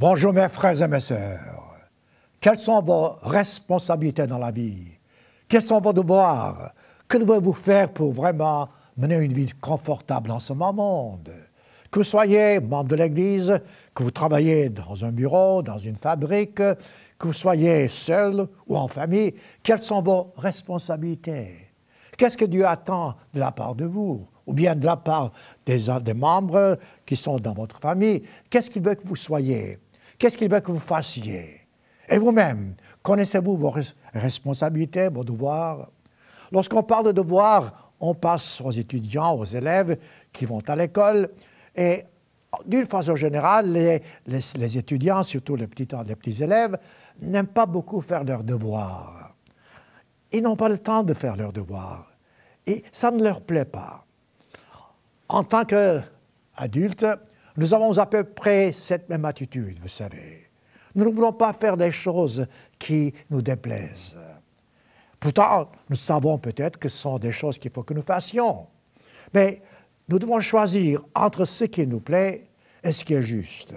Bonjour mes frères et mes sœurs. Quelles sont vos responsabilités dans la vie Quels sont vos devoirs Que devez-vous faire pour vraiment mener une vie confortable en ce monde Que vous soyez membre de l'Église, que vous travaillez dans un bureau, dans une fabrique, que vous soyez seul ou en famille, quelles sont vos responsabilités Qu'est-ce que Dieu attend de la part de vous ou bien de la part des, des membres qui sont dans votre famille Qu'est-ce qu'il veut que vous soyez Qu'est-ce qu'il veut que vous fassiez Et vous-même, connaissez-vous vos responsabilités, vos devoirs Lorsqu'on parle de devoirs, on passe aux étudiants, aux élèves qui vont à l'école et d'une façon générale, les, les, étudiants, surtout les petits, les petits élèves, n'aiment pas beaucoup faire leurs devoirs. Ils n'ont pas le temps de faire leurs devoirs. Et ça ne leur plaît pas. En tant qu'adultes, nous avons à peu près cette même attitude, vous savez. Nous ne voulons pas faire des choses qui nous déplaisent. Pourtant, nous savons peut-être que ce sont des choses qu'il faut que nous fassions. Mais nous devons choisir entre ce qui nous plaît et ce qui est juste,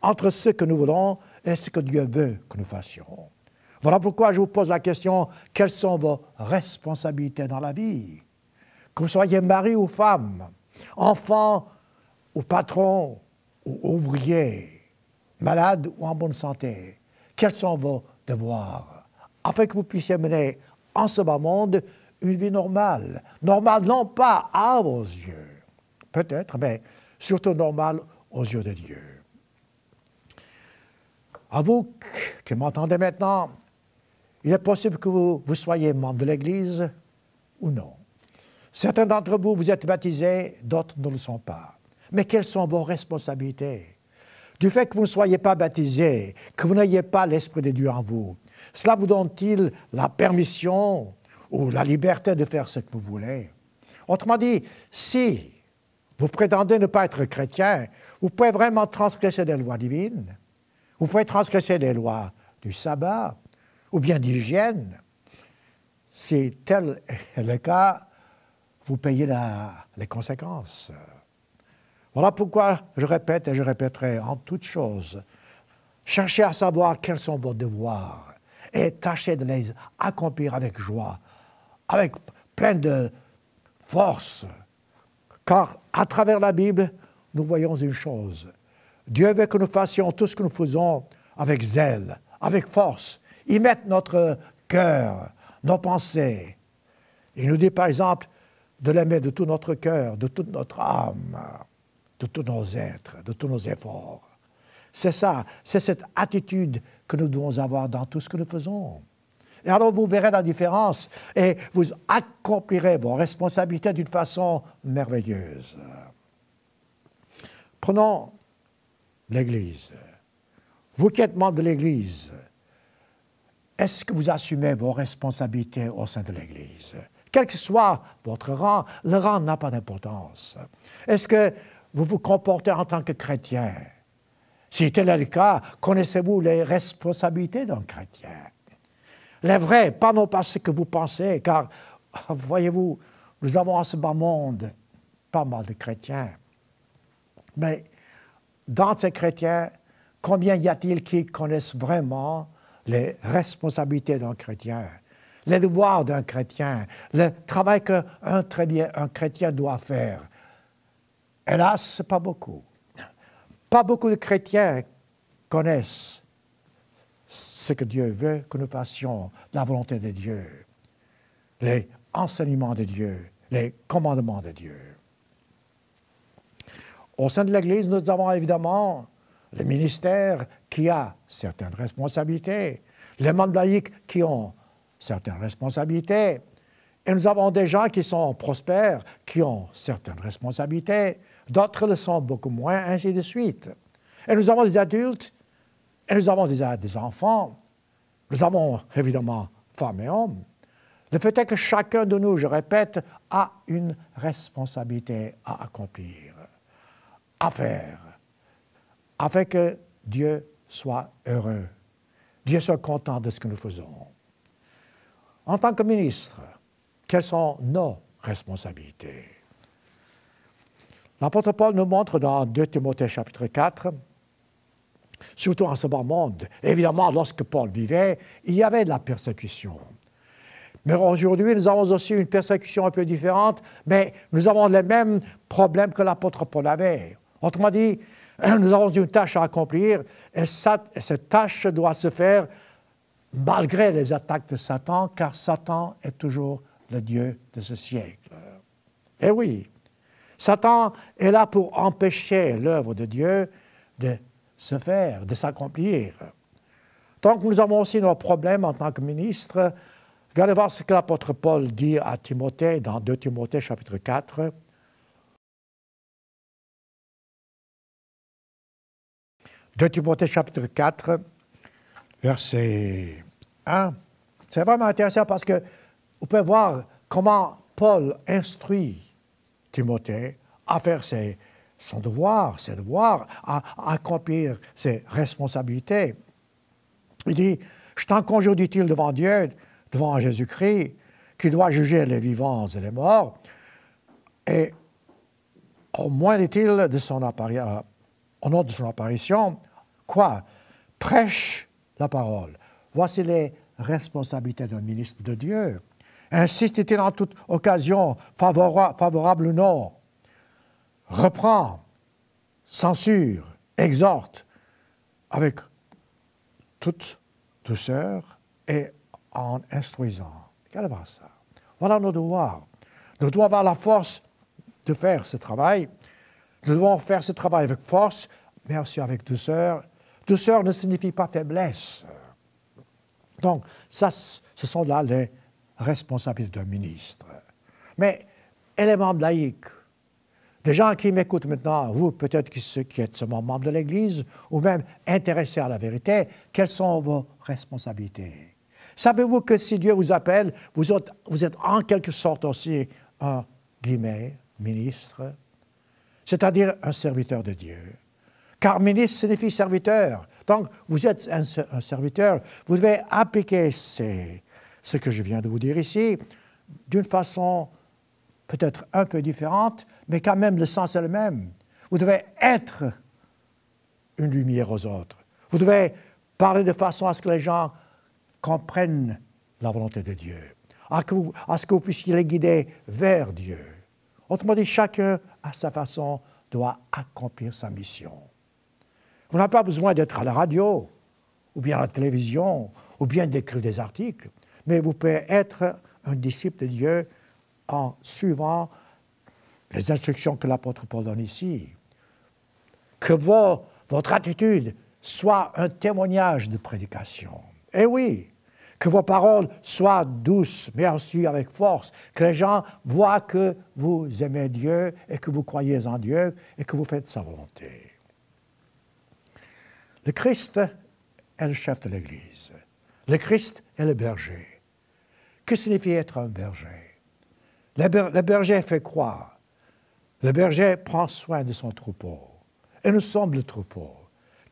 entre ce que nous voulons et ce que Dieu veut que nous fassions. Voilà pourquoi je vous pose la question, quelles sont vos responsabilités dans la vie Que vous soyez mari ou femme, enfant ou patron ou ouvrier, malade ou en bonne santé, quels sont vos devoirs afin que vous puissiez mener en ce bas monde une vie normale. Normale non pas à vos yeux, peut-être, mais surtout normale aux yeux de Dieu. À vous qui m'entendez maintenant, il est possible que vous, vous soyez membre de l'Église ou non. Certains d'entre vous, vous êtes baptisés, d'autres ne le sont pas. Mais quelles sont vos responsabilités Du fait que vous ne soyez pas baptisé, que vous n'ayez pas l'Esprit de Dieu en vous, cela vous donne-t-il la permission ou la liberté de faire ce que vous voulez Autrement dit, si vous prétendez ne pas être chrétien, vous pouvez vraiment transgresser des lois divines, vous pouvez transgresser des lois du sabbat ou bien d'hygiène. Si tel est le cas, vous payez les conséquences. Voilà pourquoi je répète et je répéterai en toutes choses, cherchez à savoir quels sont vos devoirs et tâchez de les accomplir avec joie, avec plein de force. Car à travers la Bible, nous voyons une chose. Dieu veut que nous fassions tout ce que nous faisons avec zèle, avec force. Il met notre cœur, nos pensées. Il nous dit par exemple de l'aimer de tout notre cœur, de toute notre âme de tous nos êtres, de tous nos efforts. C'est ça, c'est cette attitude que nous devons avoir dans tout ce que nous faisons. Et alors vous verrez la différence et vous accomplirez vos responsabilités d'une façon merveilleuse. Prenons l'Église. Vous qui êtes membre de l'Église, est-ce que vous assumez vos responsabilités au sein de l'Église Quel que soit votre rang, le rang n'a pas d'importance. Est-ce que vous vous comportez en tant que chrétien Si tel est le cas, connaissez-vous les responsabilités d'un chrétien Les vraies, pas non pas ce que vous pensez, car voyez-vous, nous avons en ce bas monde pas mal de chrétiens. Mais dans ces chrétiens, combien y a-t-il qui connaissent vraiment les responsabilités d'un chrétien, les devoirs d'un chrétien, le travail qu'un un chrétien doit faire Hélas, pas beaucoup. Pas beaucoup de chrétiens connaissent ce que Dieu veut que nous fassions, la volonté de Dieu, les enseignements de Dieu, les commandements de Dieu. Au sein de l'Église, nous avons évidemment le ministère qui a certaines responsabilités, les membres laïcs qui ont certaines responsabilités, et nous avons des gens qui sont prospères, qui ont certaines responsabilités, d'autres le sont beaucoup moins, ainsi de suite. Et nous avons des adultes, et nous avons des enfants, nous avons évidemment femmes et hommes. Le fait est que chacun de nous, je répète, a une responsabilité à accomplir, à faire, afin que Dieu soit heureux, Dieu soit content de ce que nous faisons. En tant que ministre, quelles sont nos responsabilités L'apôtre Paul nous montre dans 2 Timothée chapitre 4, surtout en ce bas monde, évidemment lorsque Paul vivait, il y avait de la persécution. Mais aujourd'hui, nous avons aussi une persécution un peu différente, mais nous avons les mêmes problèmes que l'apôtre Paul avait. Autrement dit, nous avons une tâche à accomplir et cette tâche doit se faire malgré les attaques de Satan, car Satan est toujours le Dieu de ce siècle. Eh oui, Satan est là pour empêcher l'œuvre de Dieu de se faire, de s'accomplir. Donc, nous avons aussi nos problèmes en tant que ministres, regardez voir ce que l'apôtre Paul dit à Timothée dans 2 Timothée chapitre 4. 2 Timothée chapitre 4, verset 1. C'est vraiment intéressant parce que vous pouvez voir comment Paul instruit Timothée à faire ses, son devoir, ses devoirs, à, accomplir ses responsabilités. Il dit, je t'en conjure, dit-il, devant Dieu, devant Jésus-Christ, qui doit juger les vivants et les morts, et au moins, dit-il, euh, au nom de son apparition, quoi Prêche la parole. Voici les responsabilités d'un ministre de Dieu insiste-t-il en toute occasion, favorable, ou non, reprend, censure, exhorte avec toute douceur et en instruisant. ça Voilà nos devoirs. Nous devons avoir la force de faire ce travail. Nous devons faire ce travail avec force, mais aussi avec douceur. Douceur ne signifie pas faiblesse. Donc, ça, ce sont là les responsabilité d'un ministre. Mais élément laïque. Des gens qui m'écoutent maintenant, vous peut-être qui, ceux qui êtes seulement membres de l'Église ou même intéressés à la vérité, quelles sont vos responsabilités Savez-vous que si Dieu vous appelle, vous êtes, en quelque sorte aussi un guillemets, ministre, c'est-à-dire un serviteur de Dieu. Car ministre signifie serviteur. Donc, vous êtes un serviteur, vous devez appliquer ces, ce que je viens de vous dire ici, d'une façon peut-être un peu différente, mais quand même le sens est le même. Vous devez être une lumière aux autres. Vous devez parler de façon à ce que les gens comprennent la volonté de Dieu, à, à ce que vous puissiez les guider vers Dieu. Autrement dit, chacun, à sa façon, doit accomplir sa mission. Vous n'avez pas besoin d'être à la radio, ou bien à la télévision, ou bien d'écrire des articles mais vous pouvez être un disciple de Dieu en suivant les instructions que l'apôtre Paul donne ici. Que votre attitude soit un témoignage de prédication. Eh oui, que vos paroles soient douces, mais aussi avec force, que les gens voient que vous aimez Dieu et que vous croyez en Dieu et que vous faites sa volonté. Le Christ est le chef de l'Église. Le Christ est le berger. Que signifie être un berger le, berger fait croire. Le berger prend soin de son troupeau. Et nous sommes le troupeau.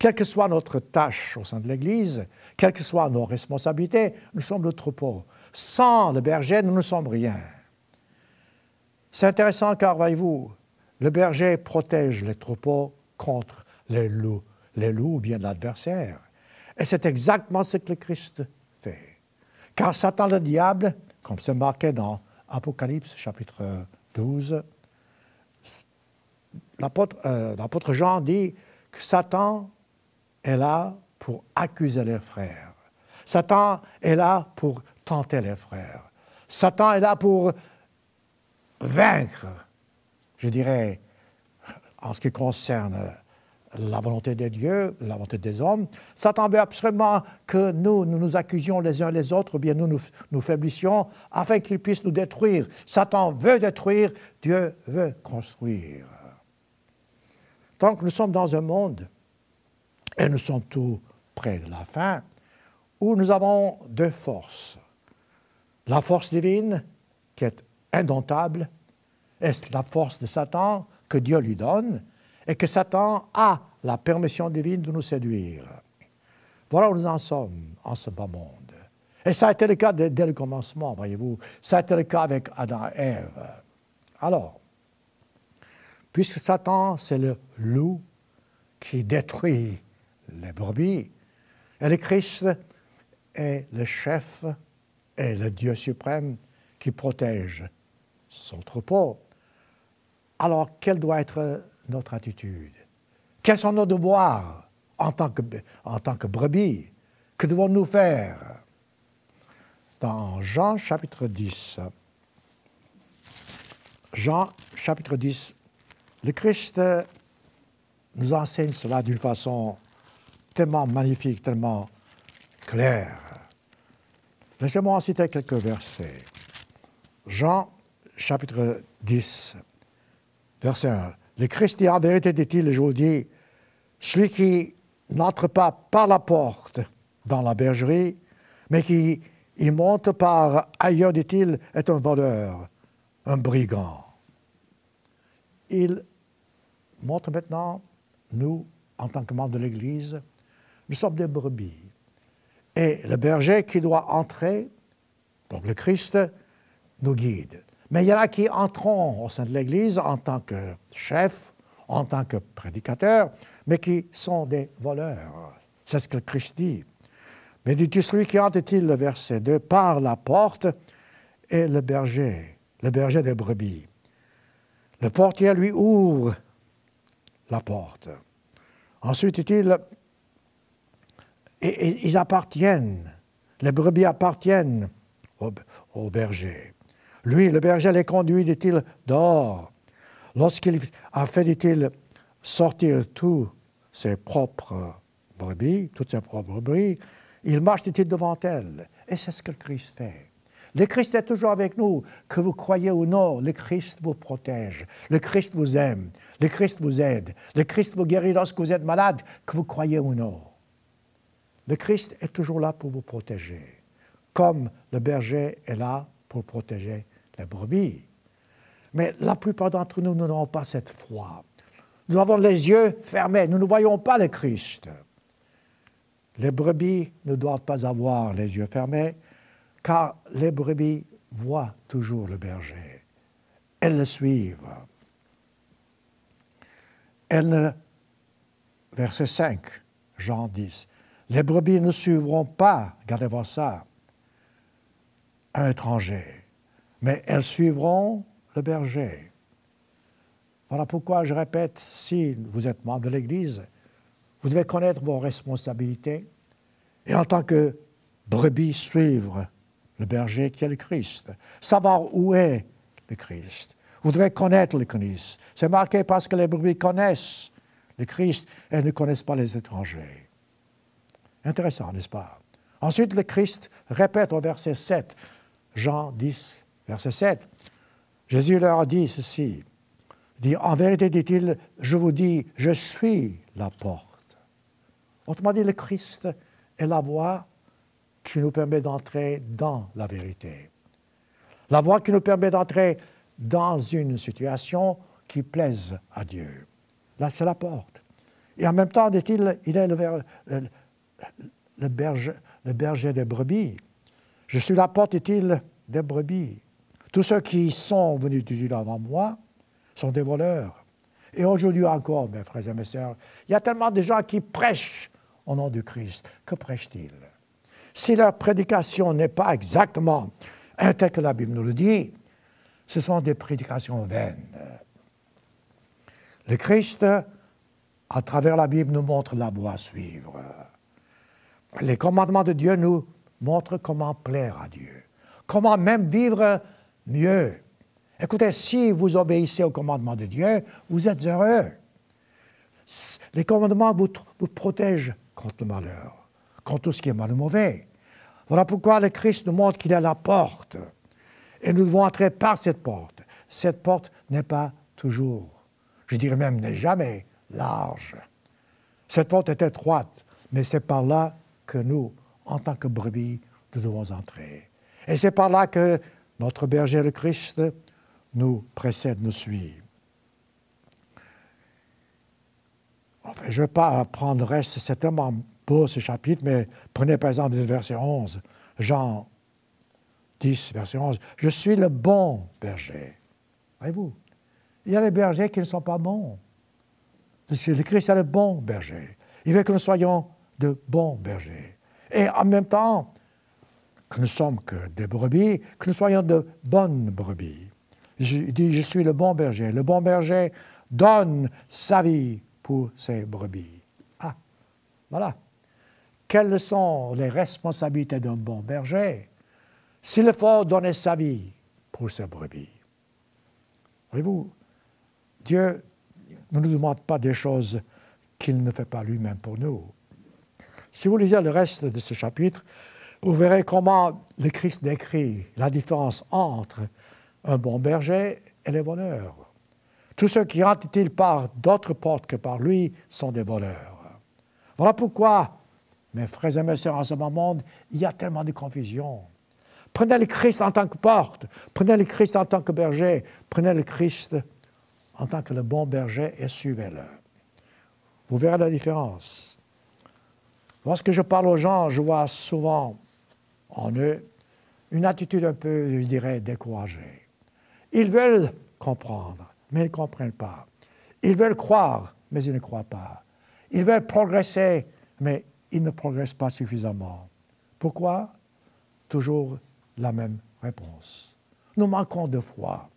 Quelle que soit notre tâche au sein de l'Église, quelles que soient nos responsabilités, nous sommes le troupeau. Sans le berger, nous ne sommes rien. C'est intéressant car, voyez-vous, le berger protège les troupeaux contre les loups, les loups ou bien l'adversaire. Et c'est exactement ce que le Christ car Satan le diable, comme c'est marqué dans Apocalypse chapitre 12, euh, l'apôtre Jean dit que Satan est là pour accuser les frères. Satan est là pour tenter les frères. Satan est là pour vaincre, je dirais, en ce qui concerne la volonté de dieux, la volonté des hommes. Satan veut absolument que nous, nous accusions les uns les autres, ou bien nous nous, nous faiblissions, afin qu'il puisse nous détruire. Satan veut détruire, Dieu veut construire. Donc nous sommes dans un monde, et nous sommes tout près de la fin, où nous avons deux forces. La force divine, qui est indomptable, et la force de Satan que Dieu lui donne, et que Satan a la permission divine de nous séduire. Voilà où nous en sommes en ce bas monde. Et ça a été le cas dès, le commencement, voyez-vous. Ça a été le cas avec Adam et Ève. Alors, puisque Satan, c'est le loup qui détruit les brebis, et le Christ est le chef et le Dieu suprême qui protège son troupeau, alors quelle doit être notre attitude Quels sont nos devoirs en tant que, en tant que brebis Que devons-nous faire Dans Jean chapitre 10, Jean chapitre 10, le Christ nous enseigne cela d'une façon tellement magnifique, tellement claire. Laissez-moi en citer quelques versets. Jean chapitre 10, verset 1. Le Christ en vérité, dit-il, je vous dis, celui qui n'entre pas par la porte dans la bergerie, mais qui y monte par ailleurs, dit-il, est un voleur, un brigand. Il montre maintenant, nous, en tant que membres de l'Église, nous sommes des brebis. Et le berger qui doit entrer, donc le Christ, nous guide. Mais il y en a qui entreront au sein de l'Église en tant que chef, en tant que prédicateur, mais qui sont des voleurs. C'est ce que Christ dit. Mais dit-il, celui qui entre il le verset 2, par la porte et le berger, le berger des brebis. Le portier lui ouvre la porte. Ensuite, dit-il, ils appartiennent, les brebis appartiennent au berger. Lui, le berger les conduit, dit-il, dehors. Lorsqu'il a fait, dit-il, sortir tous ses propres brebis, toutes ses propres brebis, il marche, dit-il, devant elles. Et c'est ce que le Christ fait. Le Christ est toujours avec nous, que vous croyez ou non. Le Christ vous protège. Le Christ vous aime. Le Christ vous aide. Le Christ vous guérit lorsque vous êtes malade, que vous croyez ou non. Le Christ est toujours là pour vous protéger, comme le berger est là pour protéger les brebis. Mais la plupart d'entre nous, nous pas cette foi. Nous avons les yeux fermés, nous ne voyons pas le Christ. Les brebis ne doivent pas avoir les yeux fermés, car les brebis voient toujours le berger. Elles le suivent. Elles Verset 5, Jean 10. Les brebis ne suivront pas, gardez-vous ça, un étranger mais elles suivront le berger. Voilà pourquoi je répète, si vous êtes membre de l'Église, vous devez connaître vos responsabilités et en tant que brebis suivre le berger qui est le Christ, savoir où est le Christ. Vous devez connaître le Christ. C'est marqué parce que les brebis connaissent le Christ et ne connaissent pas les étrangers. Intéressant, n'est-ce pas Ensuite, le Christ répète au verset 7, Jean 10, verset 7, Jésus leur dit ceci. Dit, en vérité, dit-il, je vous dis, je suis la porte. Autrement dit, le Christ est la voie qui nous permet d'entrer dans la vérité. La voie qui nous permet d'entrer dans une situation qui plaise à Dieu. Là, c'est la porte. Et en même temps, dit-il, il est le, berger, le berger des brebis. Je suis la porte, dit-il, des brebis. Tous ceux qui sont venus du avant moi sont des voleurs. Et aujourd'hui encore, mes frères et mes sœurs, il y a tellement de gens qui prêchent au nom du Christ. Que prêchent-ils Si leur prédication n'est pas exactement telle que la Bible nous le dit, ce sont des prédications vaines. Le Christ, à travers la Bible, nous montre la voie à suivre. Les commandements de Dieu nous montrent comment plaire à Dieu, comment même vivre mieux. Écoutez, si vous obéissez au commandement de Dieu, vous êtes heureux. Les commandements vous, protègent contre le malheur, contre tout ce qui est mal ou mauvais. Voilà pourquoi le Christ nous montre qu'il est la porte. Et nous devons entrer par cette porte. Cette porte n'est pas toujours, je dirais même n'est jamais large. Cette porte est étroite, mais c'est par là que nous, en tant que brebis, nous devons entrer. Et c'est par là que notre berger le Christ nous précède, nous suit. Enfin, je ne vais pas prendre reste, c'est tellement beau ce chapitre, mais prenez par exemple le verset 11, Jean 10, verset 11. Je suis le bon berger. Voyez-vous, il y a des bergers qui ne sont pas bons. Le Christ est le bon berger. Il veut que nous soyons de bons bergers. Et en même temps, que nous sommes que des brebis, que nous soyons de bonnes brebis. Je dis, je suis le bon berger. Le bon berger donne sa vie pour ses brebis. Ah, voilà. Quelles sont les responsabilités d'un bon berger s'il faut donner sa vie pour ses brebis Voyez-vous, Dieu ne nous demande pas des choses qu'il ne fait pas lui-même pour nous. Si vous lisez le reste de ce chapitre, vous verrez comment le Christ décrit la différence entre un bon berger et les voleurs. Tous ceux qui rentrent-ils par d'autres portes que par lui sont des voleurs. Voilà pourquoi, mes frères et mes sœurs, en ce moment, il y a tellement de confusion. Prenez le Christ en tant que porte, prenez le Christ en tant que berger, prenez le Christ en tant que le bon berger et suivez-le. Vous verrez la différence. Lorsque je parle aux gens, je vois souvent en eux une attitude un peu, je dirais, découragée. Ils veulent comprendre, mais ils ne comprennent pas. Ils veulent croire, mais ils ne croient pas. Ils veulent progresser, mais ils ne progressent pas suffisamment. Pourquoi Toujours la même réponse. Nous manquons de foi.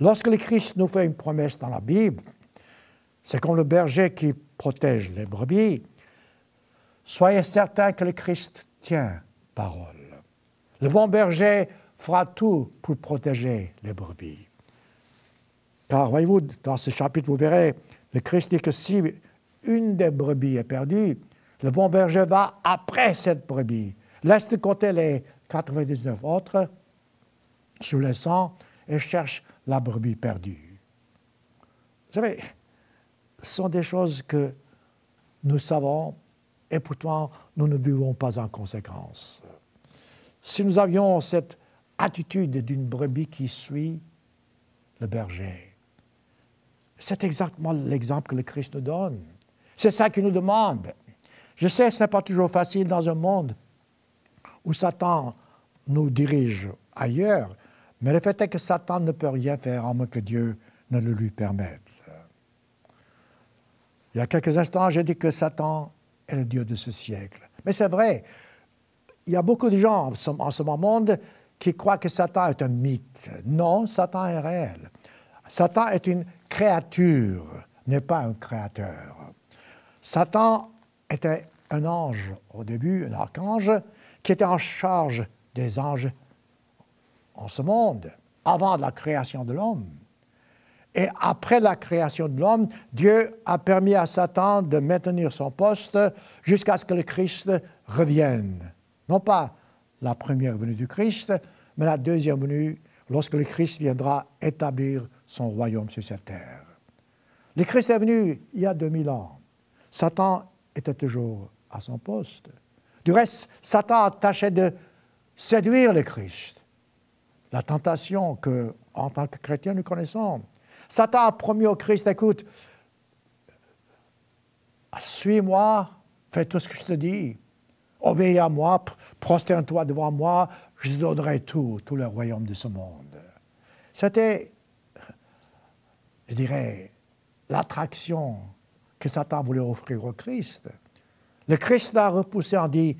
Lorsque le Christ nous fait une promesse dans la Bible, c'est comme le berger qui protège les brebis. Soyez certains que le Christ tient parole. Le bon berger fera tout pour protéger les brebis. Car voyez-vous, dans ce chapitre, vous verrez, le Christ dit que si une des brebis est perdue, le bon berger va après cette brebis, laisse de côté les 99 autres sous le sang et cherche la brebis perdue. Vous savez, ce sont des choses que nous savons et pourtant nous ne vivons pas en conséquence si nous avions cette attitude d'une brebis qui suit le berger. C'est exactement l'exemple que le Christ nous donne. C'est ça qu'il nous demande. Je sais, ce n'est pas toujours facile dans un monde où Satan nous dirige ailleurs, mais le fait est que Satan ne peut rien faire en moins que Dieu ne le lui permette. Il y a quelques instants, j'ai dit que Satan est le Dieu de ce siècle. Mais c'est vrai, il y a beaucoup de gens en ce, monde moment qui croient que Satan est un mythe. Non, Satan est réel. Satan est une créature, n'est pas un créateur. Satan était un ange au début, un archange, qui était en charge des anges en ce monde, avant la création de l'homme. Et après la création de l'homme, Dieu a permis à Satan de maintenir son poste jusqu'à ce que le Christ revienne non pas la première venue du Christ, mais la deuxième venue lorsque le Christ viendra établir son royaume sur cette terre. Le Christ est venu il y a 2000 ans. Satan était toujours à son poste. Du reste, Satan tâchait de séduire le Christ. La tentation que, en tant que chrétien, nous connaissons. Satan a promis au Christ, écoute, suis-moi, fais tout ce que je te dis, obéis à moi, prosterne-toi devant moi, je te donnerai tout, tout le royaume de ce monde. C'était, je dirais, l'attraction que Satan voulait offrir au Christ. Le Christ l'a repoussé en dit,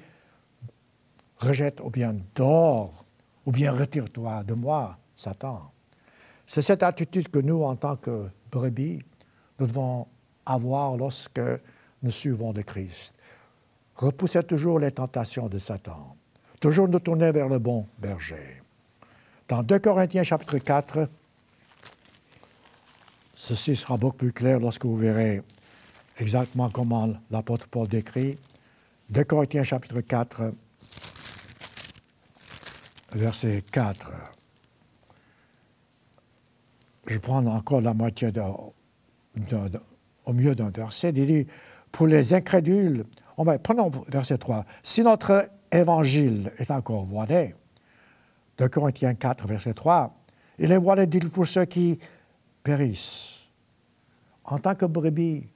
rejette ou bien dors, ou bien retire-toi de moi, Satan. C'est cette attitude que nous, en tant que brebis, nous devons avoir lorsque nous suivons le Christ repoussait toujours les tentations de Satan, toujours nous tourner vers le bon berger. Dans 2 Corinthiens chapitre 4, ceci sera beaucoup plus clair lorsque vous verrez exactement comment l'apôtre Paul décrit. 2 Corinthiens chapitre 4, verset 4. Je prends encore la moitié au mieux d'un verset. Il dit, pour les incrédules, prenons verset 3. Si notre évangile est encore voilé, de Corinthiens 4, verset 3, il est voilé, dit il pour ceux qui périssent. En tant que brebis,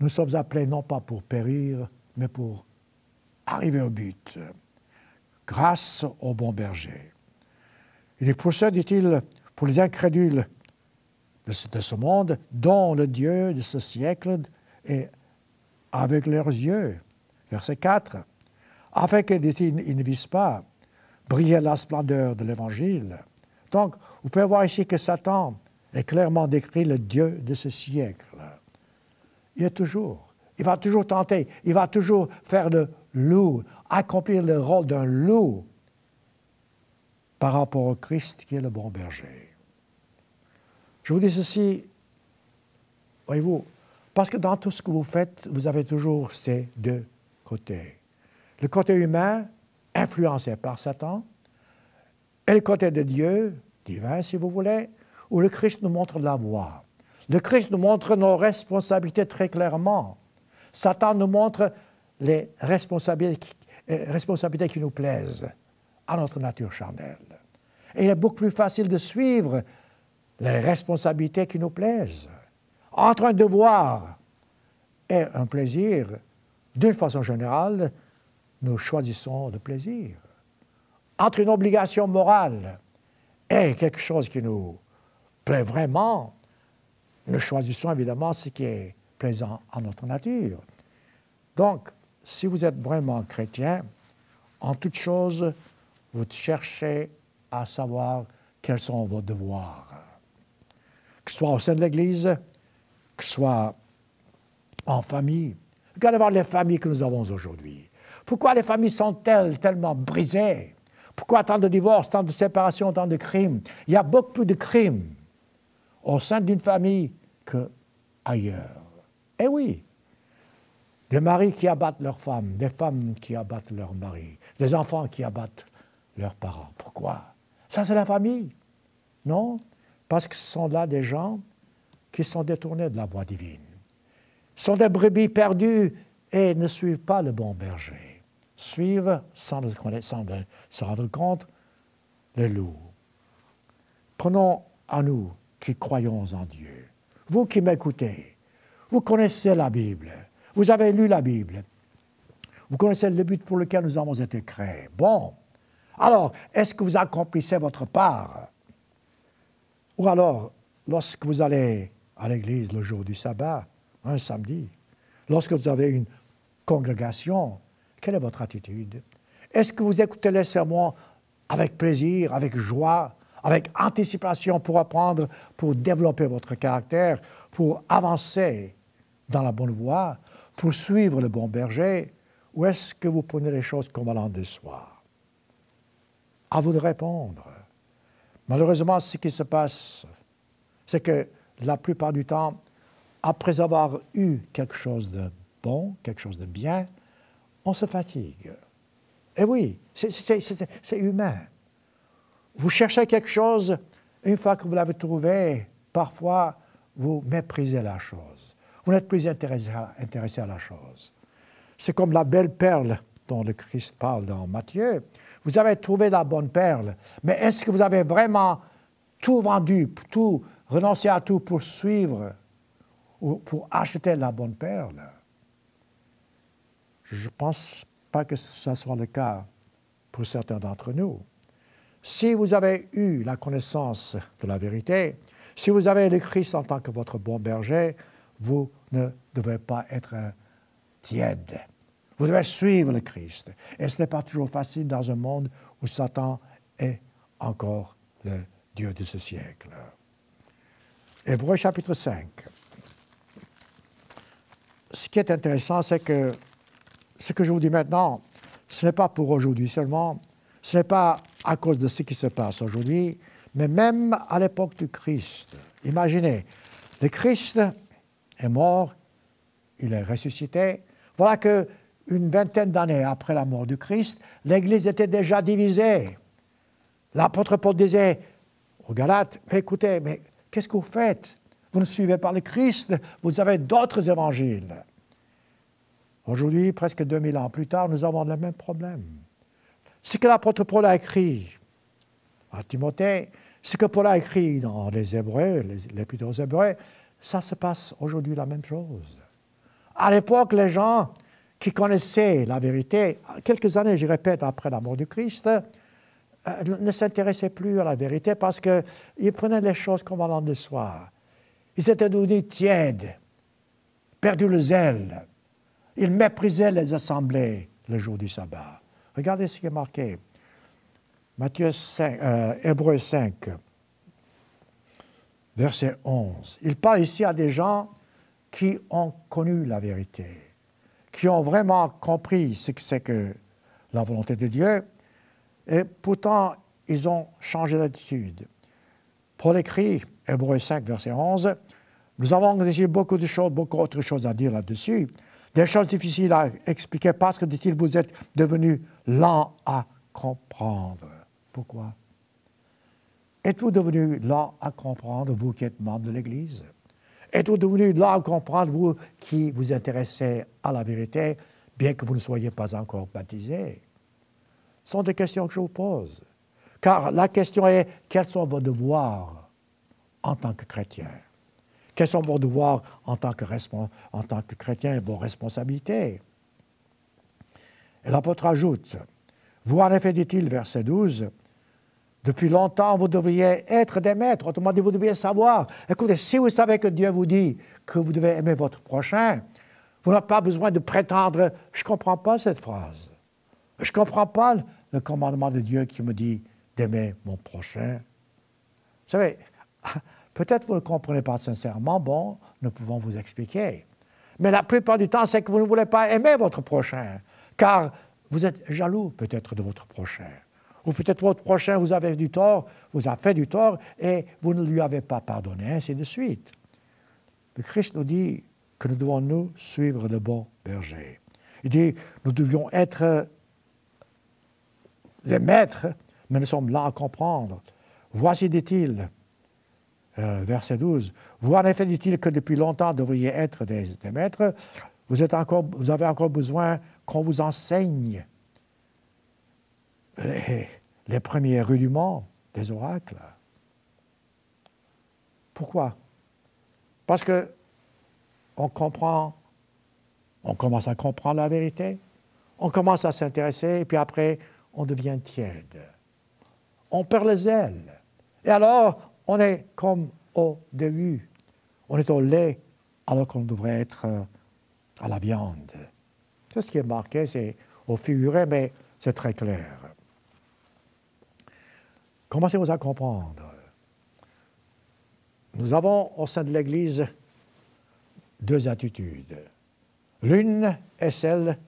nous sommes appelés non pas pour périr, mais pour arriver au but, grâce au bon berger. Il est pour ceux, dit-il, pour les incrédules de ce, monde, dont le Dieu de ce siècle est avec leurs yeux. Verset 4. Afin qu'ils ne visent pas briller la splendeur de l'Évangile. Donc, vous pouvez voir ici que Satan est clairement décrit le Dieu de ce siècle. Il est toujours. Il va toujours tenter. Il va toujours faire le loup, accomplir le rôle d'un loup par rapport au Christ qui est le bon berger. Je vous dis ceci, voyez-vous, parce que dans tout ce que vous faites, vous avez toujours ces deux côtés. Le côté humain, influencé par Satan, et le côté de Dieu, divin si vous voulez, où le Christ nous montre la voie. Le Christ nous montre nos responsabilités très clairement. Satan nous montre les euh, responsabilités qui, nous plaisent à notre nature charnelle. Et il est beaucoup plus facile de suivre les responsabilités qui nous plaisent entre un devoir et un plaisir, d'une façon générale, nous choisissons le plaisir. Entre une obligation morale et quelque chose qui nous plaît vraiment, nous choisissons évidemment ce qui est plaisant en notre nature. Donc, si vous êtes vraiment chrétien, en toute chose, vous cherchez à savoir quels sont vos devoirs, que ce soit au sein de l'Église, soit en famille. Regardez voir les familles que nous avons aujourd'hui. Pourquoi les familles sont-elles tellement brisées Pourquoi tant de divorces, tant de séparations, tant de crimes Il y a beaucoup plus de crimes au sein d'une famille que ailleurs. Eh oui, des maris qui abattent leurs femmes, des femmes qui abattent leurs maris, des enfants qui abattent leurs parents. Pourquoi Ça, c'est la famille. Non Parce que ce sont là des gens qui sont détournés de la voie divine, sont des brebis perdues et ne suivent pas le bon berger, suivent sans, se rendre compte le loup. Prenons à nous qui croyons en Dieu, vous qui m'écoutez, vous connaissez la Bible, vous avez lu la Bible, vous connaissez le but pour lequel nous avons été créés. Bon, alors, est-ce que vous accomplissez votre part Ou alors, lorsque vous allez à l'église le jour du sabbat, un samedi, lorsque vous avez une congrégation, quelle est votre attitude Est-ce que vous écoutez les sermons avec plaisir, avec joie, avec anticipation pour apprendre, pour développer votre caractère, pour avancer dans la bonne voie, pour suivre le bon berger, ou est-ce que vous prenez les choses comme allant de soi À vous de répondre. Malheureusement, ce qui se passe, c'est que la plupart du temps, après avoir eu quelque chose de bon, quelque chose de bien, on se fatigue. Et eh oui, c'est humain. Vous cherchez quelque chose, une fois que vous l'avez trouvé, parfois vous méprisez la chose. Vous n'êtes plus intéressé à, la chose. C'est comme la belle perle dont le Christ parle dans Matthieu. Vous avez trouvé la bonne perle, mais est-ce que vous avez vraiment tout vendu, tout renoncer à tout pour suivre ou pour acheter la bonne perle. Je ne pense pas que ce soit le cas pour certains d'entre nous. Si vous avez eu la connaissance de la vérité, si vous avez le Christ en tant que votre bon berger, vous ne devez pas être tiède. Vous devez suivre le Christ. Et ce n'est pas toujours facile dans un monde où Satan est encore le Dieu de ce siècle. Hébreu chapitre 5. Ce qui est intéressant, c'est que ce que je vous dis maintenant, ce n'est pas pour aujourd'hui seulement, ce n'est pas à cause de ce qui se passe aujourd'hui, mais même à l'époque du Christ. Imaginez, le Christ est mort, il est ressuscité. Voilà que une vingtaine d'années après la mort du Christ, l'Église était déjà divisée. L'apôtre Paul disait aux Galates, écoutez, mais Qu'est-ce que vous faites Vous ne suivez pas le Christ, vous avez d'autres évangiles. Aujourd'hui, presque 2000 ans plus tard, nous avons le même problème. Ce que l'apôtre Paul a écrit à Timothée, ce que Paul a écrit dans les Hébreux, l'Épître aux Hébreux, ça se passe aujourd'hui la même chose. À l'époque, les gens qui connaissaient la vérité, quelques années, je répète, après la mort du Christ, euh, ne s'intéressait plus à la vérité parce qu'ils prenaient les choses comme allant de soi. Ils étaient devenus tièdes, perdus le zèle. Ils méprisaient les assemblées le jour du sabbat. Regardez ce qui est marqué. Matthieu 5, Hébreu 5, verset 11. Il parle ici à des gens qui ont connu la vérité, qui ont vraiment compris ce que c'est que la volonté de Dieu et pourtant, ils ont changé d'attitude. Pour écrit, Hébreu 5, verset 11, Nous avons déjà beaucoup de choses, beaucoup d'autres choses à dire là-dessus, des choses difficiles à expliquer parce que, dit-il, vous êtes devenus lents à comprendre. Pourquoi Êtes-vous devenus lents à comprendre, vous qui êtes membre de l'Église Êtes-vous devenus lents à comprendre, vous qui vous intéressez à la vérité, bien que vous ne soyez pas encore baptisés ce sont des questions que je vous pose. Car la question est, quels sont vos devoirs en tant que chrétien Quels sont vos devoirs en tant que, en tant que chrétien et vos responsabilités Et l'apôtre ajoute, vous en effet, dit-il, verset 12, depuis longtemps, vous devriez être des maîtres, autrement dit, vous devriez savoir. Écoutez, si vous savez que Dieu vous dit que vous devez aimer votre prochain, vous n'avez pas besoin de prétendre, je ne comprends pas cette phrase. Je ne comprends pas le commandement de Dieu qui me dit d'aimer mon prochain. Vous savez, peut-être vous ne comprenez pas sincèrement, bon, nous pouvons vous expliquer. Mais la plupart du temps, c'est que vous ne voulez pas aimer votre prochain, car vous êtes jaloux peut-être de votre prochain. Ou peut-être votre prochain vous avez du tort, vous a fait du tort et vous ne lui avez pas pardonné, ainsi de suite. Le Christ nous dit que nous devons nous suivre de bon berger. Il dit, nous devions être les maîtres, mais nous sommes là à comprendre. Voici, dit-il, euh, verset 12, vous en effet, dit-il, que depuis longtemps devriez être des, maîtres, vous, êtes encore, vous avez encore besoin qu'on vous enseigne les, les premiers rudiments des oracles. Pourquoi Parce que on comprend, on commence à comprendre la vérité, on commence à s'intéresser, et puis après, on devient tiède. On perd les ailes. Et alors, on est comme au début. On est au lait alors qu'on devrait être euh, à la viande. C'est ce qui est marqué, c'est au figuré, mais c'est très clair. Commencez-vous à comprendre. Nous avons au sein de l'Église deux attitudes. L'une est celle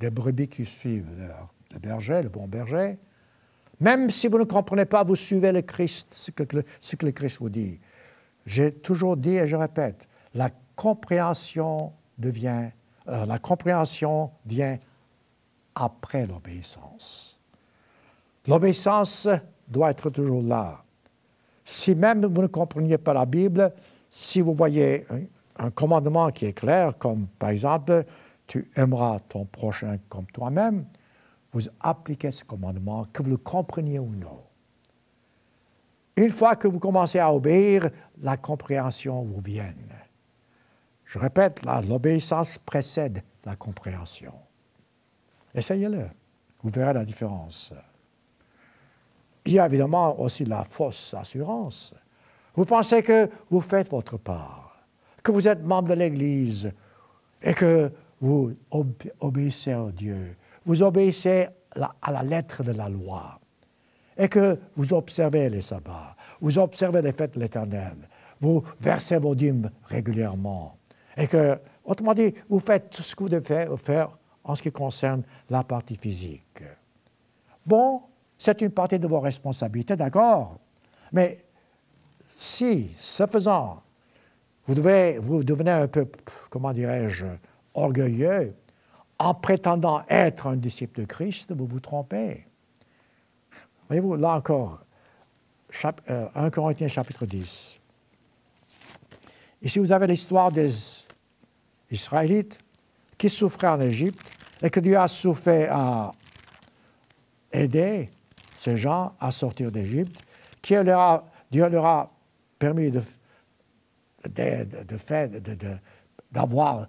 des brebis qui suivent leur le berger, le bon berger. Même si vous ne comprenez pas, vous suivez le Christ, ce que le, Christ vous dit. J'ai toujours dit et je répète, la compréhension devient, euh, la compréhension vient après l'obéissance. L'obéissance doit être toujours là. Si même vous ne compreniez pas la Bible, si vous voyez un commandement qui est clair, comme par exemple, tu aimeras ton prochain comme toi-même, vous appliquez ce commandement, que vous le compreniez ou non. Une fois que vous commencez à obéir, la compréhension vous vient. Je répète, l'obéissance précède la compréhension. Essayez-le, vous verrez la différence. Il y a évidemment aussi la fausse assurance. Vous pensez que vous faites votre part, que vous êtes membre de l'Église et que vous obéissez à Dieu vous obéissez à la lettre de la loi et que vous observez les sabbats, vous observez les fêtes de l'Éternel, vous versez vos dîmes régulièrement et que, autrement dit, vous faites ce que vous devez faire en ce qui concerne la partie physique. Bon, c'est une partie de vos responsabilités, d'accord, mais si, ce faisant, vous, vous devenez un peu, comment dirais-je, orgueilleux, en prétendant être un disciple de Christ, vous vous trompez. Voyez-vous, là encore, 1 euh, Corinthiens chapitre 10. Ici, vous avez l'histoire des Israélites qui souffraient en Égypte et que Dieu a souffert à aider ces gens à sortir d'Égypte, qui Dieu leur a permis de, d'avoir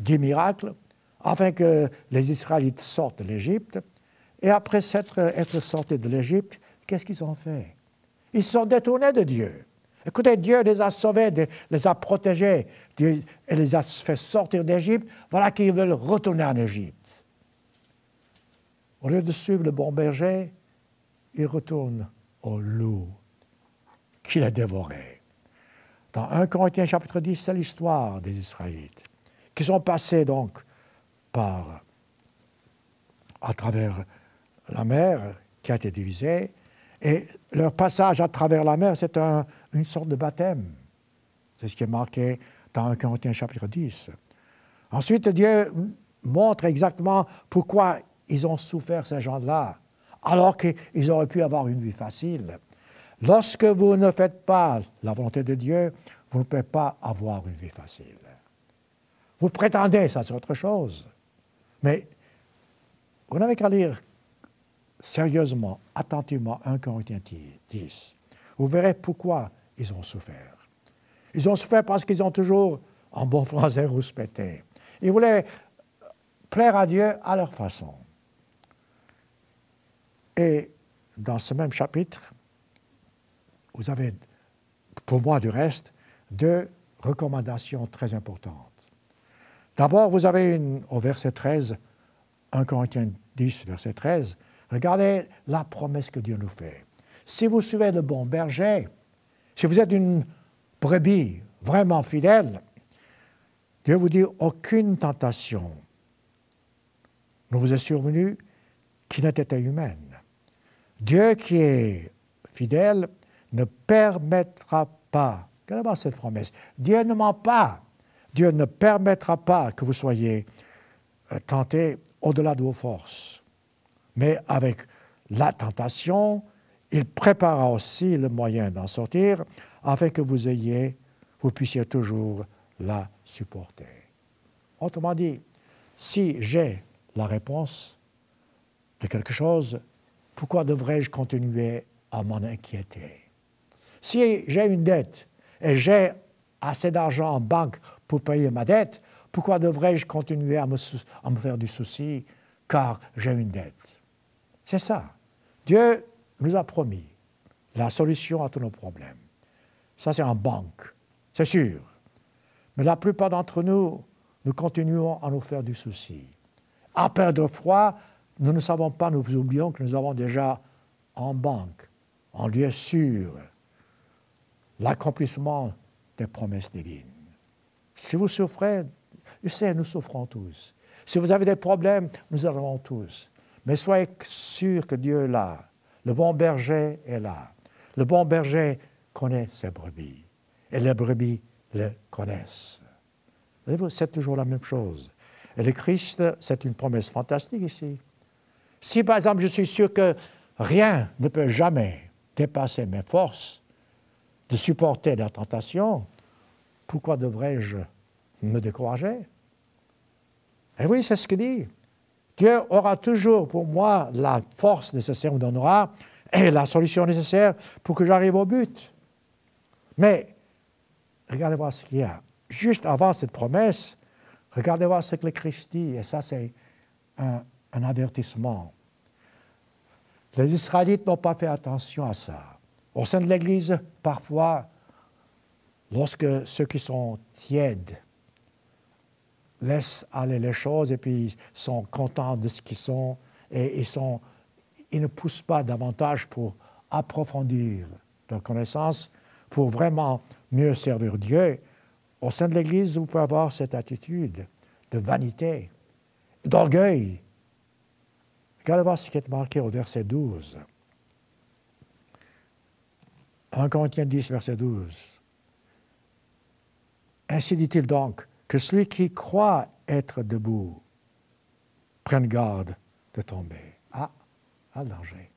des miracles, afin que les Israélites sortent de l'Égypte. Et après s'être sortis de l'Égypte, qu'est-ce qu'ils ont fait Ils se sont détournés de Dieu. Écoutez, Dieu les a sauvés, les a protégés, et les a fait sortir d'Égypte. Voilà qu'ils veulent retourner en Égypte. Au lieu de suivre le bon berger, ils retournent au loup qui l'a dévoré. Dans 1 Corinthiens chapitre 10, c'est l'histoire des Israélites. Ils sont passés donc par, à travers la mer qui a été divisée, et leur passage à travers la mer, c'est une sorte de baptême. C'est ce qui est marqué dans 1 Corinthiens chapitre 10. Ensuite, Dieu montre exactement pourquoi ils ont souffert, ces gens-là, alors qu'ils auraient pu avoir une vie facile. Lorsque vous ne faites pas la volonté de Dieu, vous ne pouvez pas avoir une vie facile. Vous prétendez, ça c'est autre chose. Mais vous n'avez qu'à lire sérieusement, attentivement 1 Corinthiens 10. Vous verrez pourquoi ils ont souffert. Ils ont souffert parce qu'ils ont toujours, en bon français, rouspété. Ils voulaient plaire à Dieu à leur façon. Et dans ce même chapitre, vous avez, pour moi du reste, deux recommandations très importantes. D'abord, vous avez une, au verset 13, 1 Corinthiens 10, verset 13, regardez la promesse que Dieu nous fait. Si vous suivez le bon berger, si vous êtes une brebis vraiment fidèle, Dieu vous dit aucune tentation ne vous est survenue qui été humaine. Dieu qui est fidèle ne permettra pas. Regardez cette promesse. Dieu ne ment pas. Dieu ne permettra pas que vous soyez euh, tentés au-delà de vos forces. Mais avec la tentation, il préparera aussi le moyen d'en sortir afin que vous ayez, vous puissiez toujours la supporter. Autrement dit, si j'ai la réponse de quelque chose, pourquoi devrais-je continuer à m'en inquiéter Si j'ai une dette et j'ai assez d'argent en banque pour payer ma dette, pourquoi devrais-je continuer à me, faire du souci car j'ai une dette C'est ça. Dieu nous a promis la solution à tous nos problèmes. Ça, c'est en banque, c'est sûr. Mais la plupart d'entre nous, nous continuons à nous faire du souci. À de froid, nous ne savons pas, nous oublions que nous avons déjà en banque, en lieu sûr, l'accomplissement des promesses divines. Si vous souffrez, je sais, nous souffrons tous. Si vous avez des problèmes, nous en avons tous. Mais soyez sûr que Dieu est là. Le bon berger est là. Le bon berger connaît ses brebis. Et les brebis le connaissent. Vous C'est toujours la même chose. Et le Christ, c'est une promesse fantastique ici. Si par exemple je suis sûr que rien ne peut jamais dépasser mes forces de supporter la tentation, pourquoi devrais-je me décourager Et eh oui, c'est ce qu'il dit. Dieu aura toujours pour moi la force nécessaire, me donnera, et la solution nécessaire pour que j'arrive au but. Mais regardez voir ce qu'il y a. Juste avant cette promesse, regardez voir ce que le Christ dit, et ça c'est un avertissement. Les Israélites n'ont pas fait attention à ça. Au sein de l'Église, parfois, lorsque ceux qui sont tièdes laissent aller les choses et puis sont contents de ce qu'ils sont et ils, sont, ils ne poussent pas davantage pour approfondir leur connaissance, pour vraiment mieux servir Dieu, au sein de l'Église, vous pouvez avoir cette attitude de vanité, d'orgueil. Regardez voir ce qui est marqué au verset 12. 1 Corinthiens 10, verset 12. Ainsi dit-il donc, que celui qui croit être debout prenne garde de tomber. Ah, un ah, danger.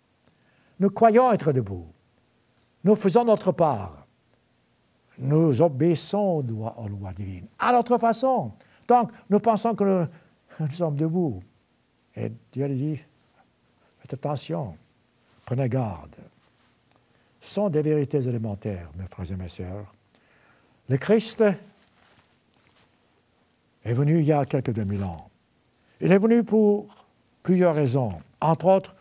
Nous croyons être debout. Nous faisons notre part. Nous obéissons aux lois, divines, à notre façon. Donc, nous pensons que nous, sommes debout. Et Dieu dit, faites attention, prenez garde. Ce sont des vérités élémentaires, mes frères et mes sœurs. Le Christ est venu il y a quelques 2000 ans. Il est venu pour plusieurs raisons, entre autres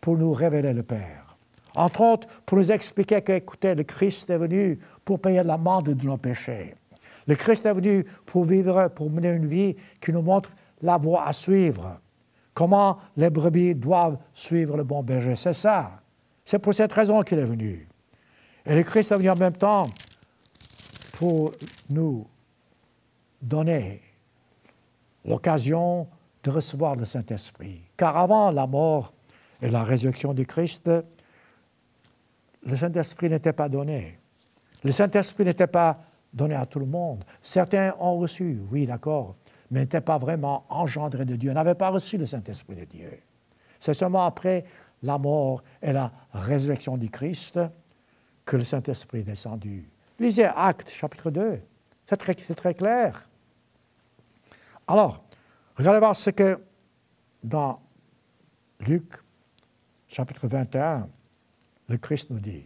pour nous révéler le Père, entre autres pour nous expliquer que, écoutez, le Christ est venu pour payer l'amende de nos péchés. Le Christ est venu pour vivre, pour mener une vie qui nous montre la voie à suivre, comment les brebis doivent suivre le bon berger. C'est ça. C'est pour cette raison qu'il est venu. Et le Christ est venu en même temps pour nous donner l'occasion de recevoir le Saint-Esprit. Car avant la mort et la résurrection du Christ, le Saint-Esprit n'était pas donné. Le Saint-Esprit n'était pas donné à tout le monde. Certains ont reçu, oui, d'accord, mais n'étaient pas vraiment engendrés de Dieu, n'avaient pas reçu le Saint-Esprit de Dieu. C'est seulement après la mort et la résurrection du Christ que le Saint-Esprit est descendu. Lisez Actes chapitre 2, c'est très clair. Alors, regardez voir ce que dans Luc chapitre 21, le Christ nous dit.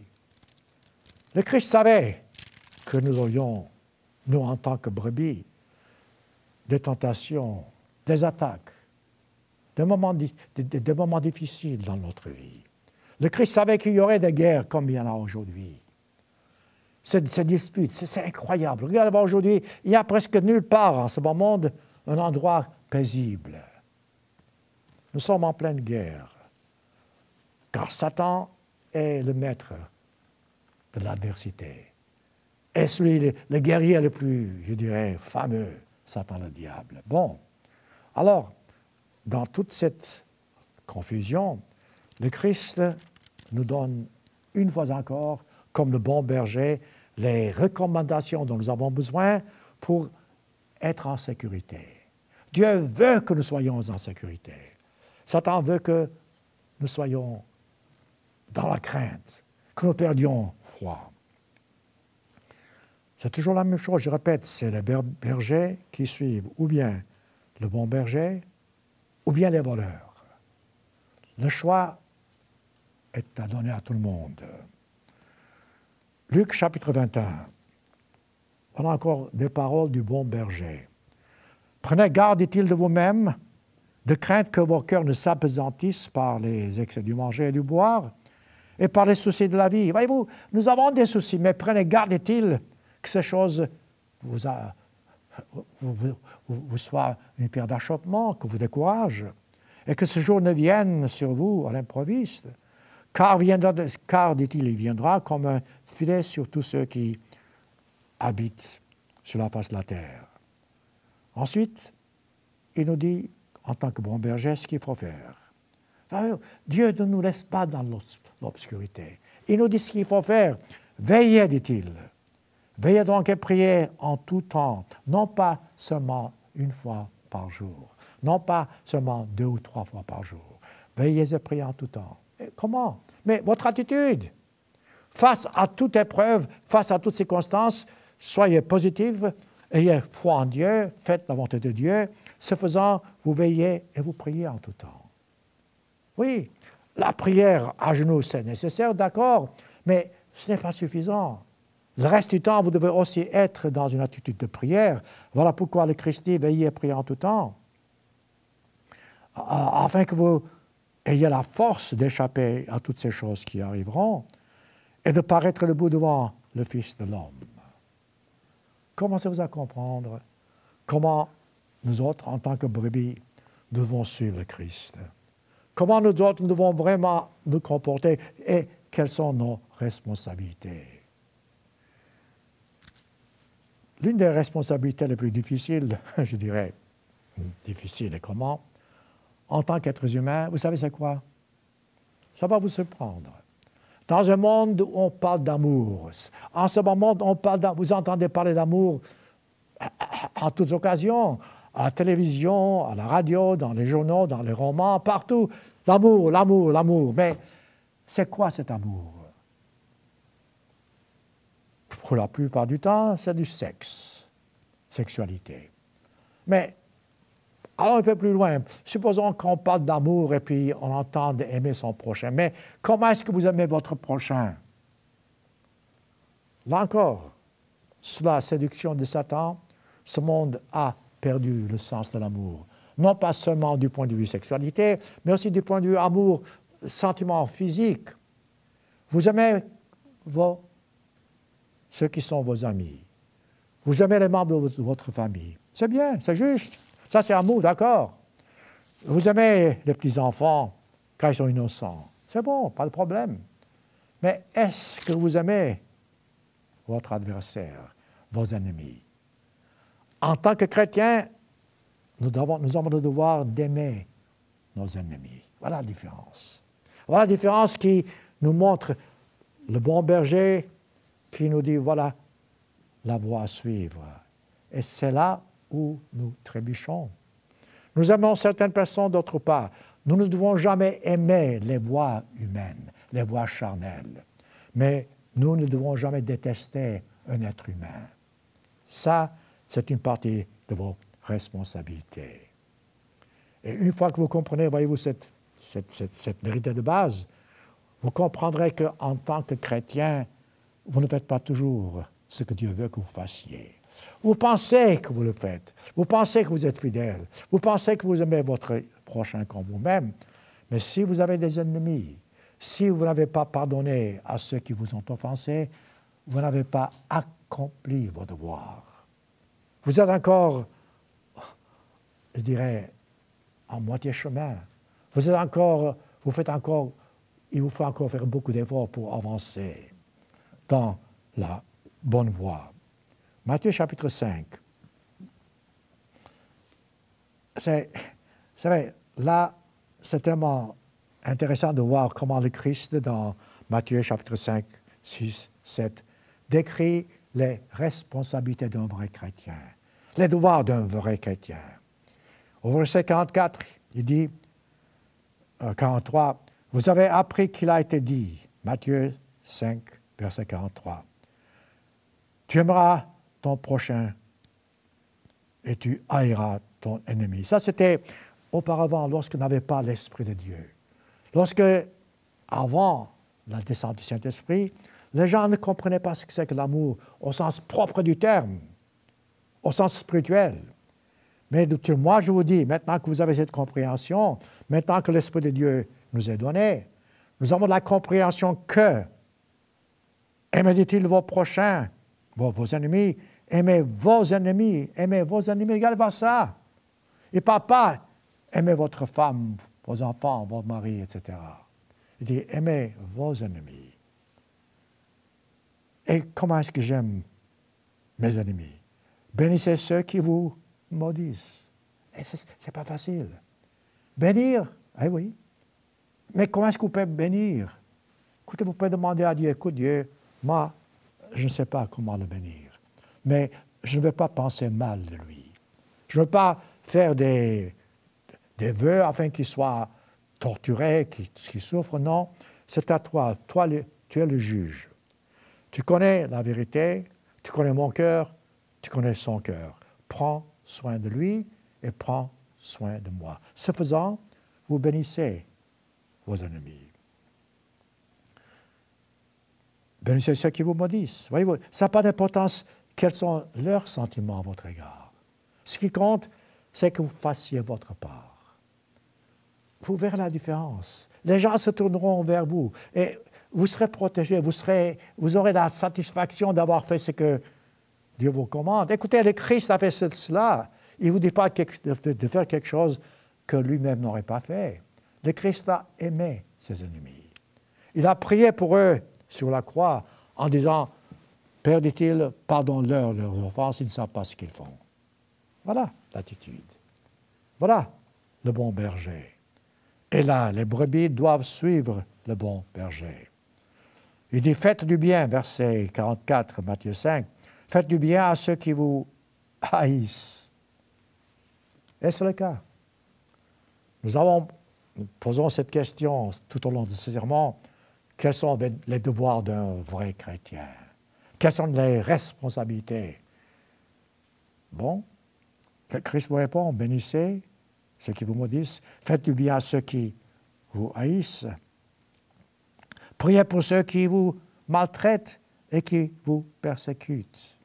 Le Christ savait que nous aurions, nous en tant que brebis, des tentations, des attaques, des moments, difficiles dans notre vie. Le Christ savait qu'il y aurait des guerres comme il y en a aujourd'hui. Ces, disputes, c'est incroyable. Regardez, aujourd'hui, il n'y a presque nulle part en ce bon monde un endroit paisible. Nous sommes en pleine guerre, car Satan est le maître de l'adversité. Et celui, le, le guerrier le plus, je dirais, fameux, Satan le diable. Bon, alors, dans toute cette confusion, le Christ nous donne une fois encore, comme le bon berger, les recommandations dont nous avons besoin pour être en sécurité. Dieu veut que nous soyons en sécurité. Satan veut que nous soyons dans la crainte, que nous perdions froid. C'est toujours la même chose, je répète, c'est les bergers qui suivent ou bien le bon berger ou bien les voleurs. Le choix est à donner à tout le monde. Luc chapitre 21. Voilà encore des paroles du bon berger. Prenez garde, dit-il, de vous-même, de crainte que vos cœurs ne s'apesantissent par les excès du manger et du boire et par les soucis de la vie. Voyez-vous, nous avons des soucis, mais prenez garde, dit-il, que ces choses vous, soient une pierre d'achoppement, que vous découragent, et que ce jour ne vienne sur vous à l'improviste. Car, car dit-il, il viendra comme un filet sur tous ceux qui habitent sur la face de la terre. Ensuite, il nous dit, en tant que bon berger, ce qu'il faut faire. Dieu ne nous laisse pas dans l'obscurité. Il nous dit ce qu'il faut faire. Veillez, dit-il. Veillez donc et priez en tout temps, non pas seulement une fois par jour, non pas seulement deux ou trois fois par jour. Veillez et priez en tout temps. comment Mais votre attitude face à toute épreuve, face à toutes circonstances, soyez positive, Ayez foi en Dieu, faites la volonté de Dieu. Ce faisant, vous veillez et vous priez en tout temps. Oui, la prière à genoux, c'est nécessaire, d'accord, mais ce n'est pas suffisant. Le reste du temps, vous devez aussi être dans une attitude de prière. Voilà pourquoi le Christ dit veillez et priez en tout temps. Afin que vous ayez la force d'échapper à toutes ces choses qui arriveront et de paraître debout devant le Fils de l'homme commencez-vous à comprendre comment nous autres, en tant que brebis, devons suivre Christ. Comment nous autres, devons vraiment nous comporter et quelles sont nos responsabilités. L'une des responsabilités les plus difficiles, je dirais, difficile et comment, en tant qu'êtres humains, vous savez c'est quoi Ça va vous surprendre. Dans un monde où on parle d'amour, en ce moment, on parle vous entendez parler d'amour euh, en toutes occasions, à la télévision, à la radio, dans les journaux, dans les romans, partout. L'amour, l'amour, l'amour. Mais c'est quoi cet amour Pour la plupart du temps, c'est du sexe, sexualité. Mais Allons un peu plus loin. Supposons qu'on parle d'amour et puis on entend aimer son prochain. Mais comment est-ce que vous aimez votre prochain Là encore, sous la séduction de Satan, ce monde a perdu le sens de l'amour. Non pas seulement du point de vue sexualité, mais aussi du point de vue amour, sentiment physique. Vous aimez vos, ceux qui sont vos amis. Vous aimez les membres de votre famille. C'est bien, c'est juste. Ça, c'est amour, d'accord. Vous aimez les petits-enfants quand ils sont innocents. C'est bon, pas de problème. Mais est-ce que vous aimez votre adversaire, vos ennemis En tant que chrétien, nous, nous avons le devoir d'aimer nos ennemis. Voilà la différence. Voilà la différence qui nous montre le bon berger qui nous dit, voilà la voie à suivre. Et c'est là où nous trébuchons. Nous aimons certaines personnes, d'autres pas. Nous ne devons jamais aimer les voies humaines, les voies charnelles. Mais nous ne devons jamais détester un être humain. Ça, c'est une partie de vos responsabilités. Et une fois que vous comprenez, voyez-vous, cette, cette, vérité de base, vous comprendrez qu'en tant que chrétien, vous ne faites pas toujours ce que Dieu veut que vous fassiez. Vous pensez que vous le faites, vous pensez que vous êtes fidèle, vous pensez que vous aimez votre prochain comme vous-même, mais si vous avez des ennemis, si vous n'avez pas pardonné à ceux qui vous ont offensés, vous n'avez pas accompli vos devoirs. Vous êtes encore, je dirais, en moitié chemin. Vous êtes encore, vous faites encore, il vous faut encore faire beaucoup d'efforts pour avancer dans la bonne voie. Matthieu chapitre 5. C'est vrai, là, c'est tellement intéressant de voir comment le Christ, dans Matthieu chapitre 5, 6, 7, décrit les responsabilités d'un vrai chrétien, les devoirs d'un vrai chrétien. Au verset 44, il dit, 43, euh, vous avez appris qu'il a été dit, Matthieu 5, verset 43, tu aimeras ton prochain et tu haïras ton ennemi. Ça, c'était auparavant lorsqu'on n'avait pas l'Esprit de Dieu. Lorsque, avant la descente du Saint-Esprit, les gens ne comprenaient pas ce que c'est que l'amour au sens propre du terme, au sens spirituel. Mais moi, je vous dis, maintenant que vous avez cette compréhension, maintenant que l'Esprit de Dieu nous est donné, nous avons la compréhension que aimez-il vos prochains, vos ennemis, Aimez vos ennemis, aimez vos ennemis, regardez ça. Et papa, aimez votre femme, vos enfants, vos maris, etc. Il dit, aimez vos ennemis. Et comment est-ce que j'aime mes ennemis Bénissez ceux qui vous maudissent. ce n'est pas facile. Bénir, eh oui. Mais comment est-ce que vous pouvez bénir Écoutez, vous pouvez demander à Dieu, écoute Dieu, moi, je ne sais pas comment le bénir mais je ne veux pas penser mal de lui. Je ne veux pas faire des, des vœux afin qu'il soit torturé, qu'il souffre. Non, c'est à toi. Toi, tu es le juge. Tu connais la vérité, tu connais mon cœur, tu connais son cœur. Prends soin de lui et prends soin de moi. Ce faisant, vous bénissez vos ennemis. Bénissez ceux qui vous maudissent. Voyez-vous, ça n'a pas d'importance quels sont leurs sentiments à votre égard. Ce qui compte, c'est que vous fassiez votre part. Vous verrez la différence. Les gens se tourneront vers vous et vous serez protégé. vous, serez, vous aurez la satisfaction d'avoir fait ce que Dieu vous commande. Écoutez, le Christ a fait cela. Il ne vous dit pas de faire quelque chose que lui-même n'aurait pas fait. Le Christ a aimé ses ennemis. Il a prié pour eux sur la croix en disant Père, dit-il, pardonne-leur leurs offenses, ils ne savent pas ce qu'ils font. Voilà l'attitude. Voilà le bon berger. Et là, les brebis doivent suivre le bon berger. Il dit, faites du bien, verset 44, Matthieu 5, faites du bien à ceux qui vous haïssent. Est-ce le cas? Nous avons, posons cette question tout au long de ce serment, quels sont les devoirs d'un vrai chrétien? Quelles sont les responsabilités Bon, Christ vous répond, bénissez ceux qui vous maudissent, faites du bien à ceux qui vous haïssent, priez pour ceux qui vous maltraitent et qui vous persécutent.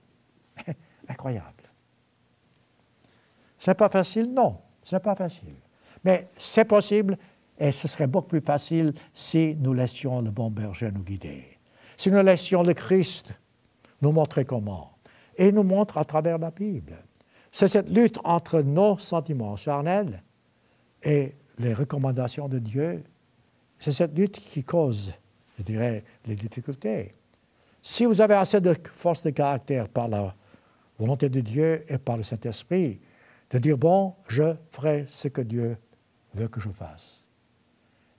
Incroyable. C'est pas facile, non, ce n'est pas facile. Mais c'est possible et ce serait beaucoup plus facile si nous laissions le bon berger nous guider. Si nous laissions le Christ nous montrer comment. Et nous montre à travers la Bible. C'est cette lutte entre nos sentiments charnels et les recommandations de Dieu. C'est cette lutte qui cause, je dirais, les difficultés. Si vous avez assez de force de caractère par la volonté de Dieu et par le Saint-Esprit, de dire, bon, je ferai ce que Dieu veut que je fasse.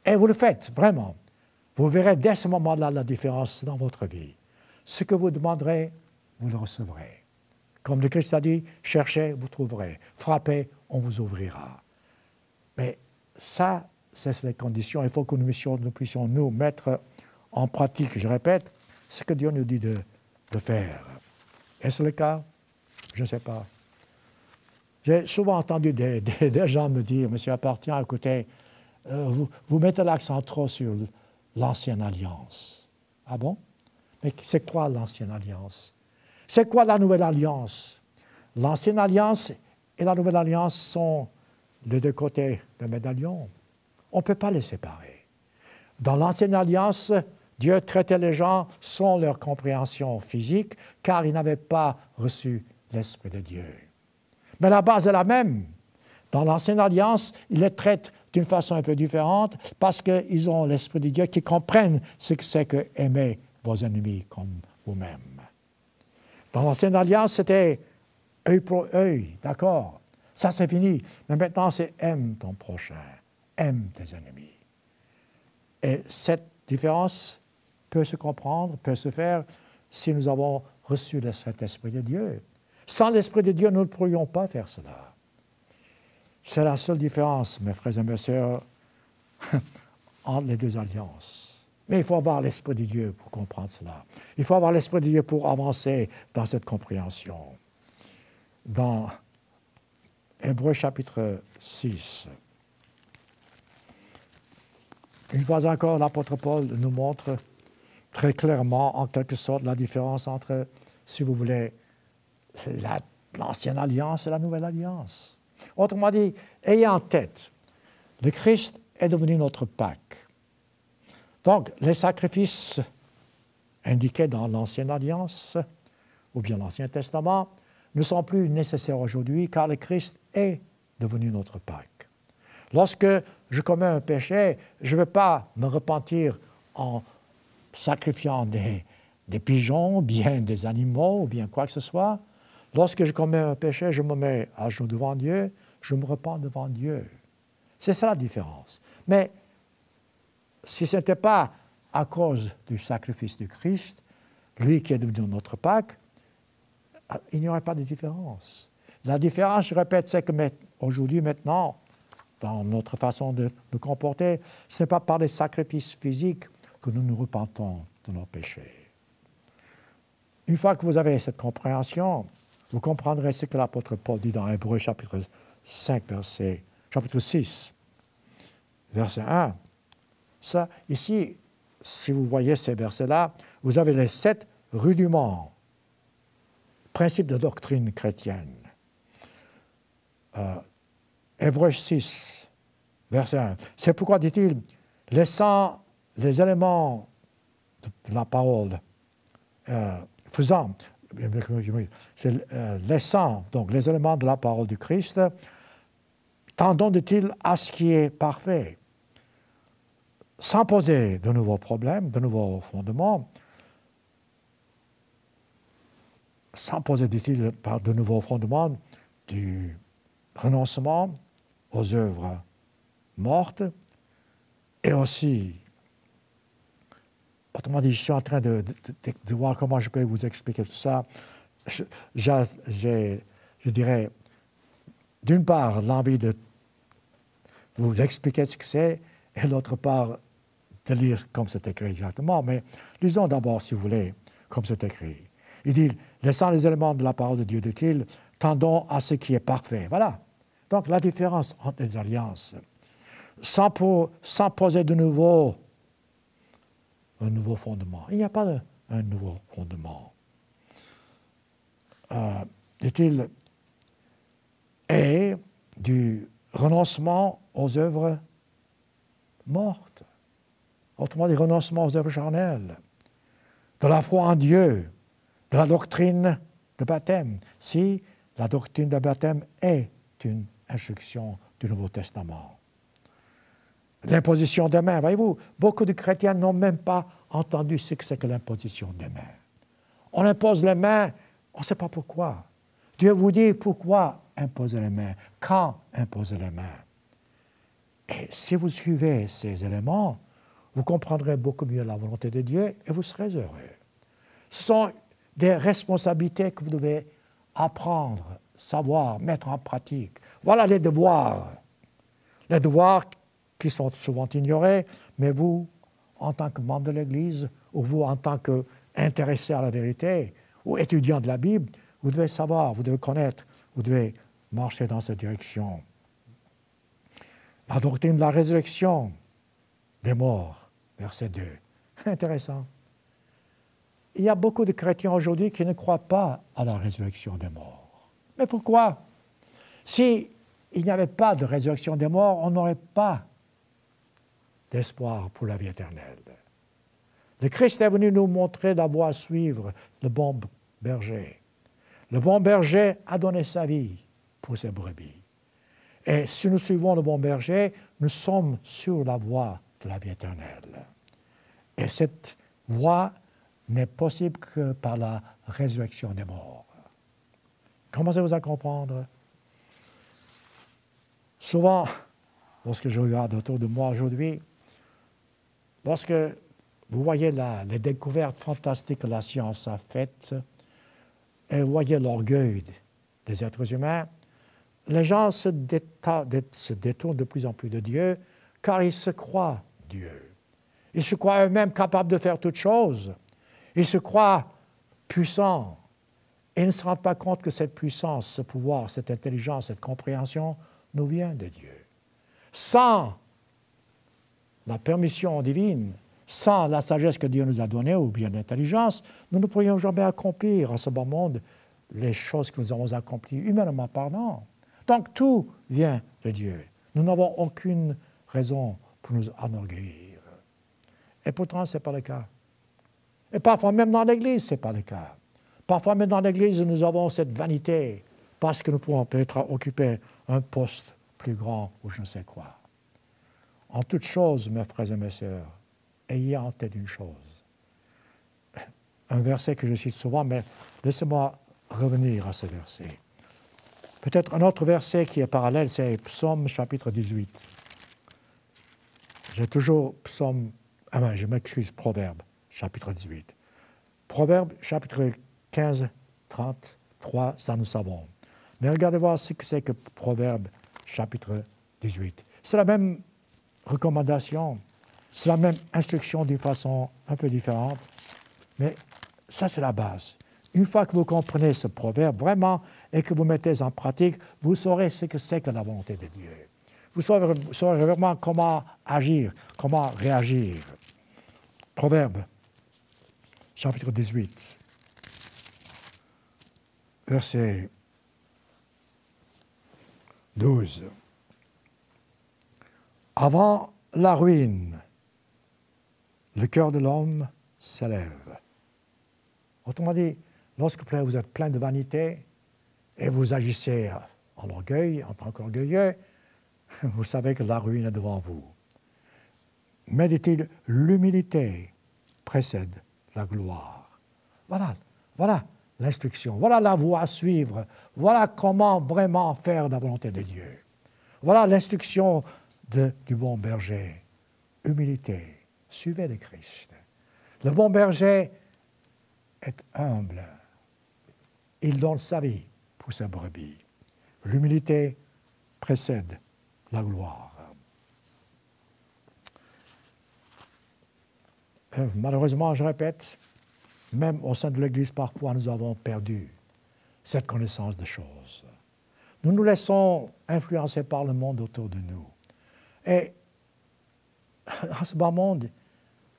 Et vous le faites, vraiment. Vous verrez dès ce moment-là la différence dans votre vie. Ce que vous demanderez, vous le recevrez. Comme le Christ a dit, cherchez, vous trouverez. Frappez, on vous ouvrira. Mais ça, c'est les conditions. Il faut que nous puissions, nous mettre en pratique, je répète, ce que Dieu nous dit de, faire. Est-ce le cas Je ne sais pas. J'ai souvent entendu des, gens me dire, Monsieur Appartient, écoutez, euh, vous, vous mettez l'accent trop sur l'ancienne alliance. Ah bon mais c'est quoi l'ancienne alliance C'est quoi la nouvelle alliance L'ancienne alliance et la nouvelle alliance sont les deux côtés d'un médaillon. On ne peut pas les séparer. Dans l'ancienne alliance, Dieu traitait les gens sans leur compréhension physique, car ils n'avaient pas reçu l'Esprit de Dieu. Mais la base est la même. Dans l'ancienne alliance, il les traite d'une façon un peu différente parce qu'ils ont l'Esprit de Dieu qui comprennent ce que c'est que aimer vos ennemis comme vous-même. Dans l'ancienne alliance, c'était œil pour œil, d'accord Ça, c'est fini. Mais maintenant, c'est aime ton prochain, aime tes ennemis. Et cette différence peut se comprendre, peut se faire si nous avons reçu le Saint-Esprit de Dieu. Sans l'Esprit de Dieu, nous ne pourrions pas faire cela. C'est la seule différence, mes frères et mes sœurs, entre les deux alliances. Mais il faut avoir l'Esprit de Dieu pour comprendre cela. Il faut avoir l'Esprit de Dieu pour avancer dans cette compréhension. Dans Hébreu chapitre 6, une fois encore, l'apôtre Paul nous montre très clairement, en quelque sorte, la différence entre, si vous voulez, l'ancienne alliance et la nouvelle alliance. Autrement dit, ayez en tête, le Christ est devenu notre pacte. Donc, les sacrifices indiqués dans l'Ancienne Alliance ou bien l'Ancien Testament ne sont plus nécessaires aujourd'hui car le Christ est devenu notre Pâque. Lorsque je commets un péché, je ne veux pas me repentir en sacrifiant des, des pigeons, bien des animaux, ou bien quoi que ce soit. Lorsque je commets un péché, je me mets à genoux devant Dieu, je me repens devant Dieu. C'est ça la différence. Mais si ce n'était pas à cause du sacrifice du Christ, lui qui est devenu notre Pâque, il n'y aurait pas de différence. La différence, je répète, c'est que aujourd'hui, maintenant, dans notre façon de nous comporter, ce n'est pas par les sacrifices physiques que nous nous repentons de nos péchés. Une fois que vous avez cette compréhension, vous comprendrez ce que l'apôtre Paul dit dans Hébreu chapitre 5, verset, chapitre 6, verset 1 ici, si vous voyez ces versets-là, vous avez les sept rudiments, principes de doctrine chrétienne. Euh, Hébreu 6, verset 1. C'est pourquoi, dit-il, laissant les éléments de la parole, euh, faisant, euh, laissant donc les éléments de la parole du Christ, tendons, dit-il, à ce qui est parfait sans poser de nouveaux problèmes, de nouveaux fondements, sans poser, dit-il, de nouveaux fondements, du renoncement aux œuvres mortes, et aussi, autrement dit, je suis en train de, voir comment je peux vous expliquer tout ça. Je, je dirais, d'une part, l'envie de vous expliquer ce que c'est, et l'autre part, de lire comme c'est écrit exactement, mais lisons d'abord, si vous voulez, comme c'est écrit. Il dit, laissant les éléments de la parole de Dieu, dit-il, tendons à ce qui est parfait. Voilà. Donc la différence entre les alliances, sans, poser de nouveau un nouveau fondement. Il n'y a pas un nouveau fondement. Euh, dit-il, et du renoncement aux œuvres mortes autrement des renoncements aux œuvres charnelles, de la foi en Dieu, de la doctrine de baptême, si la doctrine de baptême est une instruction du Nouveau Testament. L'imposition des mains, voyez-vous, beaucoup de chrétiens n'ont même pas entendu ce que c'est que l'imposition des mains. On impose les mains, on ne sait pas pourquoi. Dieu vous dit pourquoi imposer les mains, quand imposer les mains. Et si vous suivez ces éléments, vous comprendrez beaucoup mieux la volonté de Dieu et vous serez heureux. Ce sont des responsabilités que vous devez apprendre, savoir, mettre en pratique. Voilà les devoirs. Les devoirs qui sont souvent ignorés, mais vous, en tant que membre de l'Église, ou vous, en tant qu'intéressé à la vérité, ou étudiant de la Bible, vous devez savoir, vous devez connaître, vous devez marcher dans cette direction. La doctrine de la résurrection des morts. Verset 2. Intéressant. Il y a beaucoup de chrétiens aujourd'hui qui ne croient pas à la résurrection des morts. Mais pourquoi Si il n'y avait pas de résurrection des morts, on n'aurait pas d'espoir pour la vie éternelle. Le Christ est venu nous montrer la voie à suivre, le bon berger. Le bon berger a donné sa vie pour ses brebis. Et si nous suivons le bon berger, nous sommes sur la voie la vie éternelle. Et cette voie n'est possible que par la résurrection des morts. Commencez-vous à comprendre. Souvent, lorsque je regarde autour de moi aujourd'hui, lorsque vous voyez les découvertes fantastiques que la science a faites, et vous voyez l'orgueil des êtres humains, les gens se, se détournent de plus en plus de Dieu car ils se croient Dieu. Ils se croient eux-mêmes capables de faire toutes choses. Ils se croient puissants. Et ne se rendent pas compte que cette puissance, ce pouvoir, cette intelligence, cette compréhension nous vient de Dieu. Sans la permission divine, sans la sagesse que Dieu nous a donnée ou bien l'intelligence, nous ne pourrions jamais accomplir à ce bon monde les choses que nous avons accomplies, humainement parlant. Donc tout vient de Dieu. Nous n'avons aucune raison pour nous enorgueillir. Et pourtant, ce n'est pas le cas. Et parfois même dans l'Église, ce n'est pas le cas. Parfois même dans l'Église, nous avons cette vanité parce que nous pouvons peut-être occuper un poste plus grand ou je ne sais quoi. En toutes choses, mes frères et mes sœurs, ayez en tête une chose. Un verset que je cite souvent, mais laissez-moi revenir à ce verset. Peut-être un autre verset qui est parallèle, c'est Psaume chapitre 18. J'ai toujours psaume. Ah ben, je m'excuse, Proverbe, chapitre 18. Proverbe, chapitre 15, 33, ça nous savons. Mais regardez voir ce que c'est que Proverbe, chapitre 18. C'est la même recommandation, c'est la même instruction d'une façon un peu différente, mais ça, c'est la base. Une fois que vous comprenez ce proverbe vraiment et que vous mettez en pratique, vous saurez ce que c'est que la volonté de Dieu vous saurez, vraiment comment agir, comment réagir. Proverbe, chapitre 18, verset 12. Avant la ruine, le cœur de l'homme s'élève. Autrement dit, lorsque vous êtes plein de vanité et vous agissez en orgueil, en tant qu'orgueilleux, vous savez que la ruine est devant vous. Mais dit-il, l'humilité précède la gloire. Voilà, voilà l'instruction, voilà la voie à suivre, voilà comment vraiment faire la volonté de Dieu. Voilà l'instruction du bon berger. Humilité, suivez le Christ. Le bon berger est humble. Il donne sa vie pour sa brebis. L'humilité précède gloire. Euh, malheureusement, je répète, même au sein de l'Église, parfois, nous avons perdu cette connaissance des choses. Nous nous laissons influencer par le monde autour de nous. Et à ce bas monde,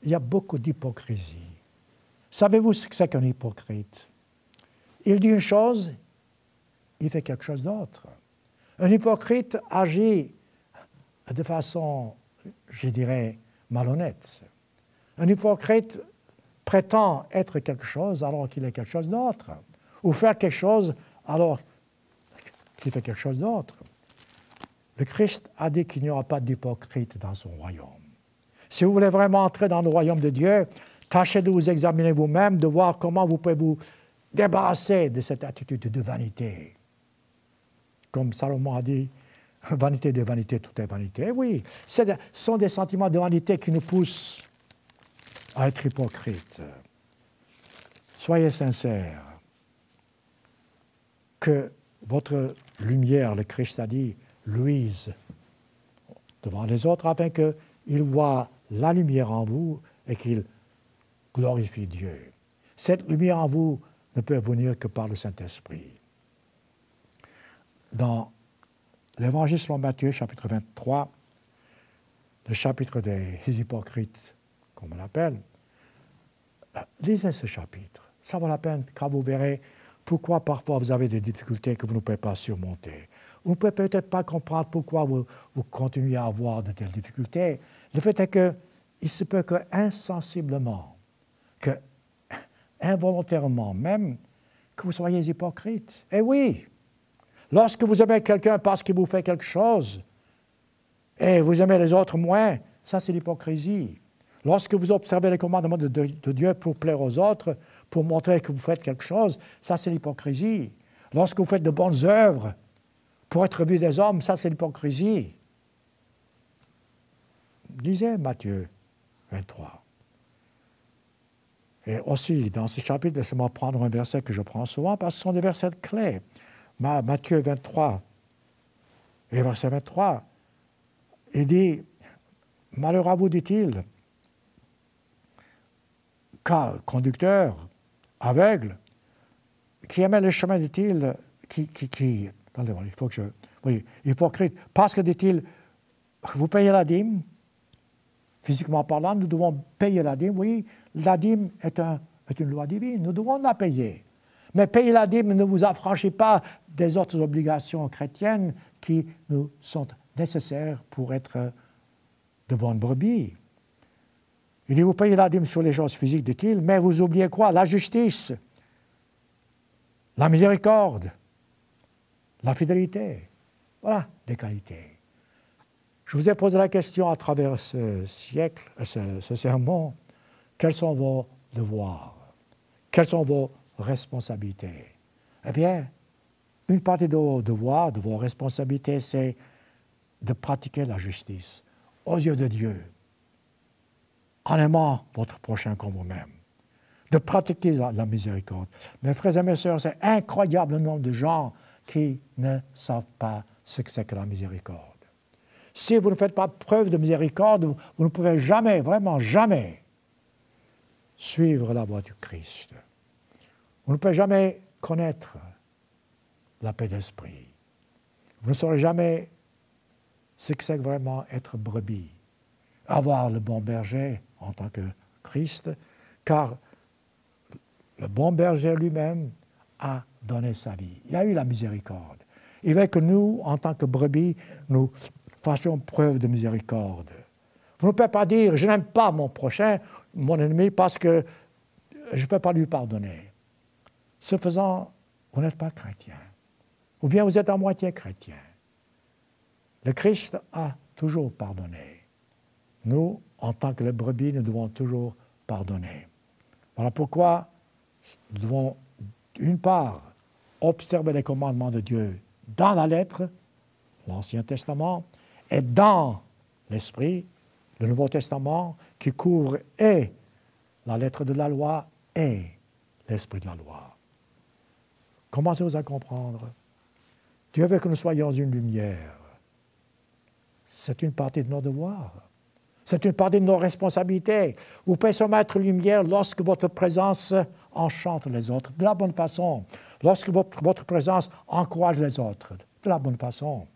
il y a beaucoup d'hypocrisie. Savez-vous ce que c'est qu'un hypocrite Il dit une chose, il fait quelque chose d'autre. Un hypocrite agit de façon, je dirais, malhonnête. Un hypocrite prétend être quelque chose alors qu'il est quelque chose d'autre, ou faire quelque chose alors qu'il fait quelque chose d'autre. Le Christ a dit qu'il n'y aura pas d'hypocrite dans son royaume. Si vous voulez vraiment entrer dans le royaume de Dieu, tâchez de vous examiner vous-même, de voir comment vous pouvez vous débarrasser de cette attitude de vanité. Comme Salomon a dit, Vanité des vanités, tout est vanité. Oui, ce sont des sentiments de vanité qui nous poussent à être hypocrites. Soyez sincères. Que votre lumière, le Christ a dit, luise devant les autres afin qu'ils voient la lumière en vous et qu'ils glorifient Dieu. Cette lumière en vous ne peut venir que par le Saint-Esprit. Dans L'évangile selon Matthieu, chapitre 23, le chapitre des hypocrites, comme on l'appelle, euh, lisez ce chapitre. Ça vaut la peine, car vous verrez pourquoi parfois vous avez des difficultés que vous ne pouvez pas surmonter. Vous ne pouvez peut-être pas comprendre pourquoi vous, continuez à avoir de telles difficultés. Le fait est qu'il se peut que insensiblement, que euh, involontairement même, que vous soyez hypocrite. Eh oui, Lorsque vous aimez quelqu'un parce qu'il vous fait quelque chose, et eh, vous aimez les autres moins, ça c'est l'hypocrisie. Lorsque vous observez les commandements de, Dieu pour plaire aux autres, pour montrer que vous faites quelque chose, ça c'est l'hypocrisie. Lorsque vous faites de bonnes œuvres pour être vu des hommes, ça c'est l'hypocrisie. Disait Matthieu 23. Et aussi, dans ce chapitre, laissez-moi prendre un verset que je prends souvent parce que ce sont des versets clés. Matthieu 23, et verset 23, il dit, malheur à vous, dit-il, car conducteur, aveugle, qui aimait le chemin, dit-il, qui, qui, il faut que je, oui, hypocrite, parce que, dit-il, vous payez la dîme, physiquement parlant, nous devons payer la dîme, oui, la dîme est, un, est une loi divine, nous devons la payer. Mais payer la dîme ne vous affranchit pas des autres obligations chrétiennes qui nous sont nécessaires pour être de bonnes brebis. Il dit, vous payez la dîme sur les choses physiques, dit-il, mais vous oubliez quoi La justice, la miséricorde, la fidélité. Voilà des qualités. Je vous ai posé la question à travers ce siècle, ce, serment, quels sont vos devoirs Quels sont vos Responsabilité. Eh bien, une partie de vos devoirs, de vos responsabilités, c'est de pratiquer la justice aux yeux de Dieu, en aimant votre prochain comme vous-même, de pratiquer la, miséricorde. Mes frères et mes sœurs, c'est incroyable le nombre de gens qui ne savent pas ce que c'est que la miséricorde. Si vous ne faites pas preuve de miséricorde, vous, vous ne pouvez jamais, vraiment jamais, suivre la voie du Christ. Vous ne pouvez jamais connaître la paix d'esprit. Vous ne saurez jamais ce que c'est vraiment être brebis, avoir le bon berger en tant que Christ, car le bon berger lui-même a donné sa vie. Il a eu la miséricorde. Il veut que nous, en tant que brebis, nous fassions preuve de miséricorde. Vous ne pouvez pas dire, je n'aime pas mon prochain, mon ennemi, parce que je ne peux pas lui pardonner. Ce faisant, vous n'êtes pas chrétien. Ou bien vous êtes à moitié chrétien. Le Christ a toujours pardonné. Nous, en tant que les brebis, nous devons toujours pardonner. Voilà pourquoi nous devons, d'une part, observer les commandements de Dieu dans la lettre, l'Ancien Testament, et dans l'Esprit, le Nouveau Testament, qui couvre et la lettre de la loi et l'Esprit de la loi. Commencez-vous à comprendre. Dieu veut que nous soyons une lumière. C'est une partie de nos devoirs. C'est une partie de nos responsabilités. Vous pouvez être lumière lorsque votre présence enchante les autres, de la bonne façon. Lorsque votre, présence encourage les autres, de la bonne façon.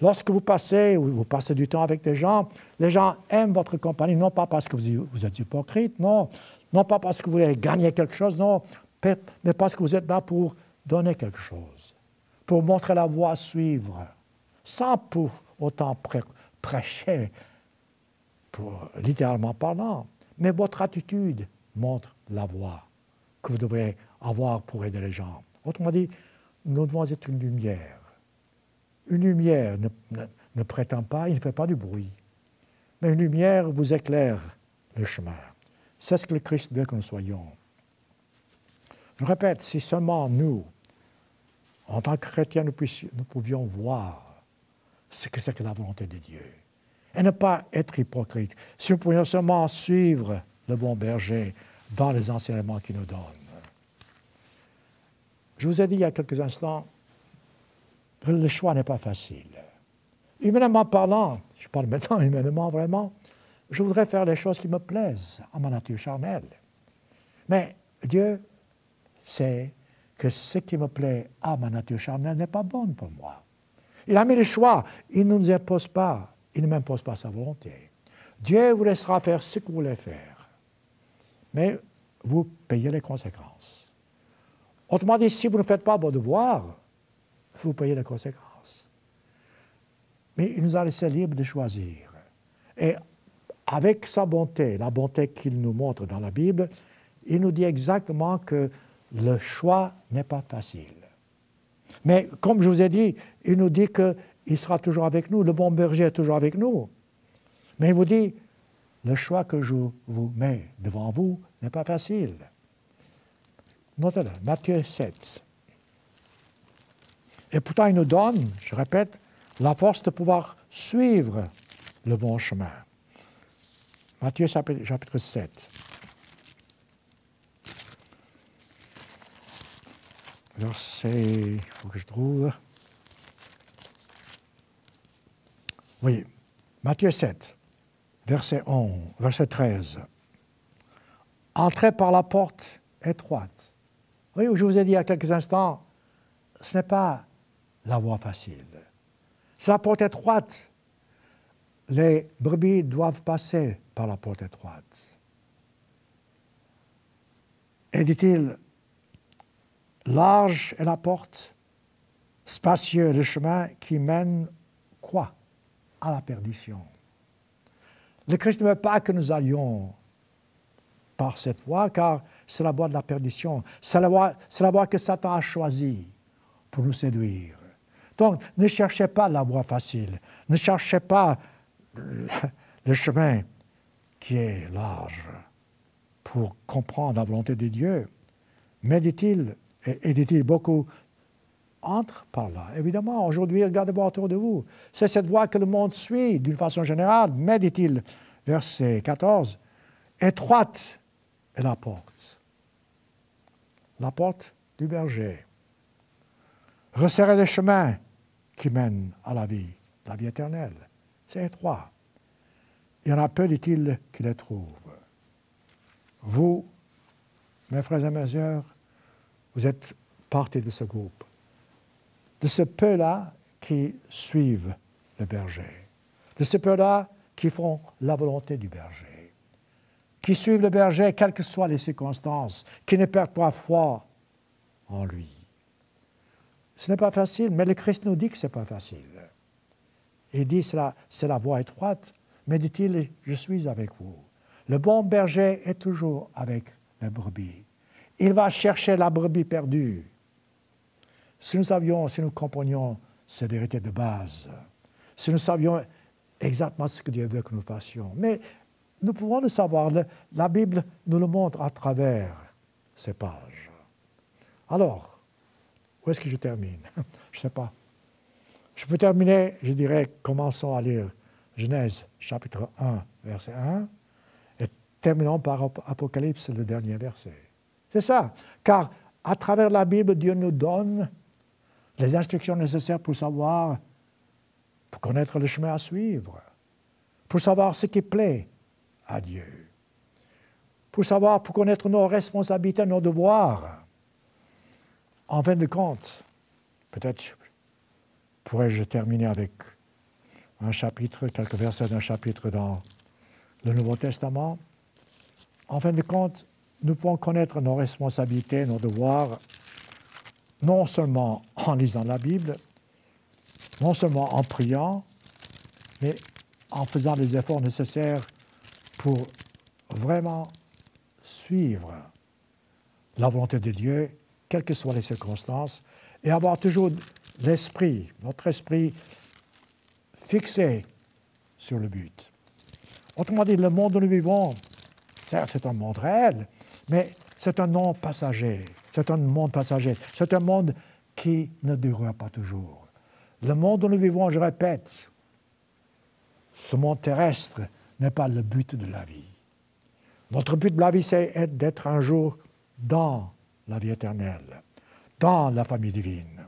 Lorsque vous passez, vous passez du temps avec des gens, les gens aiment votre compagnie, non pas parce que vous êtes hypocrite, non, non pas parce que vous voulez gagner quelque chose, non, mais parce que vous êtes là pour donner quelque chose, pour montrer la voie à suivre, sans pour autant prêcher, littéralement parlant. Mais votre attitude montre la voie que vous devrez avoir pour aider les gens. Autrement dit, nous devons être une lumière. Une lumière ne, ne, ne prétend pas, il ne fait pas du bruit. Mais une lumière vous éclaire le chemin. C'est ce que le Christ veut que nous soyons. Je répète, si seulement nous, en tant que chrétien, nous, pouvions voir ce que c'est que la volonté de Dieu. Et ne pas être hypocrite. Si nous pouvions seulement suivre le bon berger dans les enseignements qu'il nous donne. Je vous ai dit il y a quelques instants que le choix n'est pas facile. Humainement parlant, je parle maintenant humainement vraiment, je voudrais faire les choses qui me plaisent en ma nature charnelle. Mais Dieu sait que ce qui me plaît à ma nature charnelle n'est pas bon pour moi. Il a mis le choix. Il ne nous impose pas. Il ne m'impose pas sa volonté. Dieu vous laissera faire ce que vous voulez faire. Mais vous payez les conséquences. Autrement dit, si vous ne faites pas vos devoirs, vous payez les conséquences. Mais il nous a laissé libre de choisir. Et avec sa bonté, la bonté qu'il nous montre dans la Bible, il nous dit exactement que le choix n'est pas facile. Mais comme je vous ai dit, il nous dit qu'il sera toujours avec nous, le bon berger est toujours avec nous. Mais il vous dit, le choix que je vous mets devant vous n'est pas facile. Notez-le, Matthieu 7. Et pourtant, il nous donne, je répète, la force de pouvoir suivre le bon chemin. Matthieu chapitre 7. Verset, il faut que je trouve. Oui, Matthieu 7, verset 11, verset 13. Entrez par la porte étroite. Oui, je vous ai dit il y a quelques instants, ce n'est pas la voie facile. C'est la porte étroite. Les brebis doivent passer par la porte étroite. Et dit-il, Large est la porte, spacieux est le chemin qui mène quoi À la perdition. Le Christ ne veut pas que nous allions par cette voie, car c'est la voie de la perdition, c'est la, voie, la voie que Satan a choisie pour nous séduire. Donc, ne cherchez pas la voie facile, ne cherchez pas le chemin qui est large pour comprendre la volonté de Dieu. Mais dit-il, et, dit-il, beaucoup entrent par là. Évidemment, aujourd'hui, regardez-vous autour de vous. C'est cette voie que le monde suit d'une façon générale. Mais, dit-il, verset 14, étroite est la porte. La porte du berger. Resserrez les chemins qui mènent à la vie, la vie éternelle. C'est étroit. Il y en a peu, dit-il, qui les trouvent. Vous, mes frères et mes sœurs, vous êtes partie de ce groupe, de ce peu-là qui suivent le berger, de ce peu-là qui font la volonté du berger, qui suivent le berger, quelles que soient les circonstances, qui ne perdent pas foi en lui. Ce n'est pas facile, mais le Christ nous dit que ce n'est pas facile. Il dit, cela, c'est la, voie étroite, mais dit-il, je suis avec vous. Le bon berger est toujours avec la brebis. Il va chercher la brebis perdue. Si nous savions, si nous comprenions ces vérités de base, si nous savions exactement ce que Dieu veut que nous fassions. Mais nous pouvons le savoir, la Bible nous le montre à travers ces pages. Alors, où est-ce que je termine Je ne sais pas. Je peux terminer, je dirais, commençons à lire Genèse chapitre 1, verset 1, et terminons par Apocalypse, le dernier verset. C'est ça. Car à travers la Bible, Dieu nous donne les instructions nécessaires pour savoir, pour connaître le chemin à suivre, pour savoir ce qui plaît à Dieu, pour savoir, pour connaître nos responsabilités, nos devoirs. En fin de compte, peut-être pourrais-je terminer avec un chapitre, quelques versets d'un chapitre dans le Nouveau Testament. En fin de compte, nous pouvons connaître nos responsabilités, nos devoirs, non seulement en lisant la Bible, non seulement en priant, mais en faisant les efforts nécessaires pour vraiment suivre la volonté de Dieu, quelles que soient les circonstances, et avoir toujours l'esprit, notre esprit fixé sur le but. Autrement dit, le monde où nous vivons, c'est un monde réel, mais c'est un nom passager, c'est un monde passager, c'est un monde qui ne durera pas toujours. Le monde où nous vivons, je répète, ce monde terrestre n'est pas le but de la vie. Notre but de la vie, c'est d'être un jour dans la vie éternelle, dans la famille divine.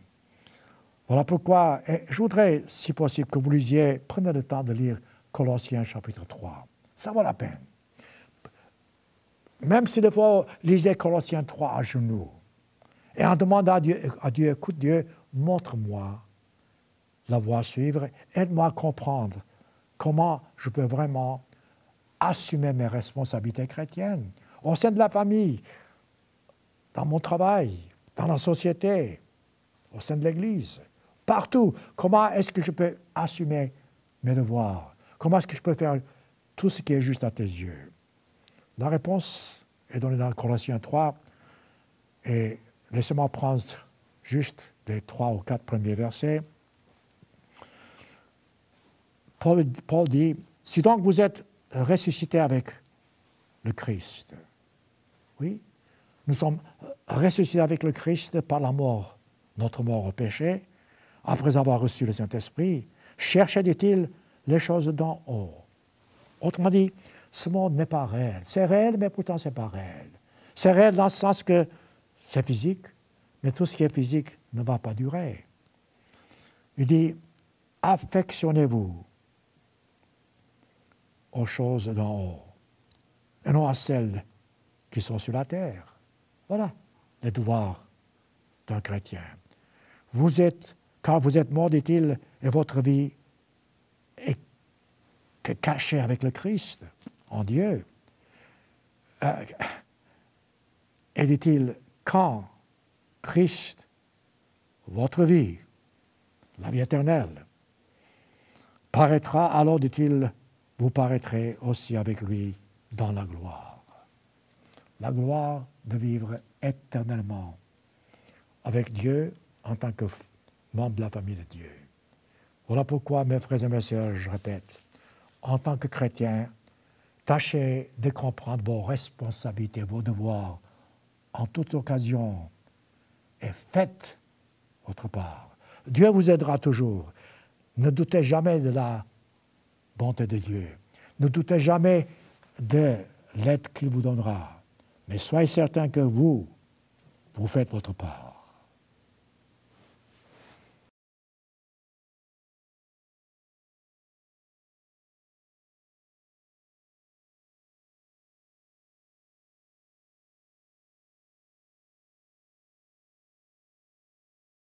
Voilà pourquoi je voudrais, si possible, que vous lisiez, prenez le temps de lire Colossiens chapitre 3. Ça vaut la peine. Même si des fois, lisez Colossiens 3 à genoux. Et en demandant à Dieu, à Dieu écoute Dieu, montre-moi la voie à suivre, aide-moi à comprendre comment je peux vraiment assumer mes responsabilités chrétiennes au sein de la famille, dans mon travail, dans la société, au sein de l'Église, partout. Comment est-ce que je peux assumer mes devoirs Comment est-ce que je peux faire tout ce qui est juste à tes yeux la réponse est donnée dans Colossiens 3, et laissez-moi prendre juste les trois ou quatre premiers versets. Paul, dit, si donc vous êtes ressuscité avec le Christ, oui, nous sommes ressuscités avec le Christ par la mort, notre mort au péché, après avoir reçu le Saint-Esprit, cherchez, dit-il, les choses d'en haut. Autrement dit, ce monde n'est pas réel. C'est réel, mais pourtant c'est pas réel. C'est réel dans le sens que c'est physique, mais tout ce qui est physique ne va pas durer. Il dit, affectionnez-vous aux choses d'en haut, et non à celles qui sont sur la terre. Voilà les devoirs d'un chrétien. Vous êtes, quand vous êtes mort, dit-il, et votre vie est cachée avec le Christ en Dieu. Euh, et dit-il, quand Christ, votre vie, la vie éternelle, paraîtra, alors, dit-il, vous paraîtrez aussi avec lui dans la gloire. La gloire de vivre éternellement avec Dieu en tant que membre de la famille de Dieu. Voilà pourquoi, mes frères et mes sœurs, je répète, en tant que chrétien, Tâchez de comprendre vos responsabilités, vos devoirs en toute occasion et faites votre part. Dieu vous aidera toujours. Ne doutez jamais de la bonté de Dieu. Ne doutez jamais de l'aide qu'il vous donnera. Mais soyez certain que vous, vous faites votre part.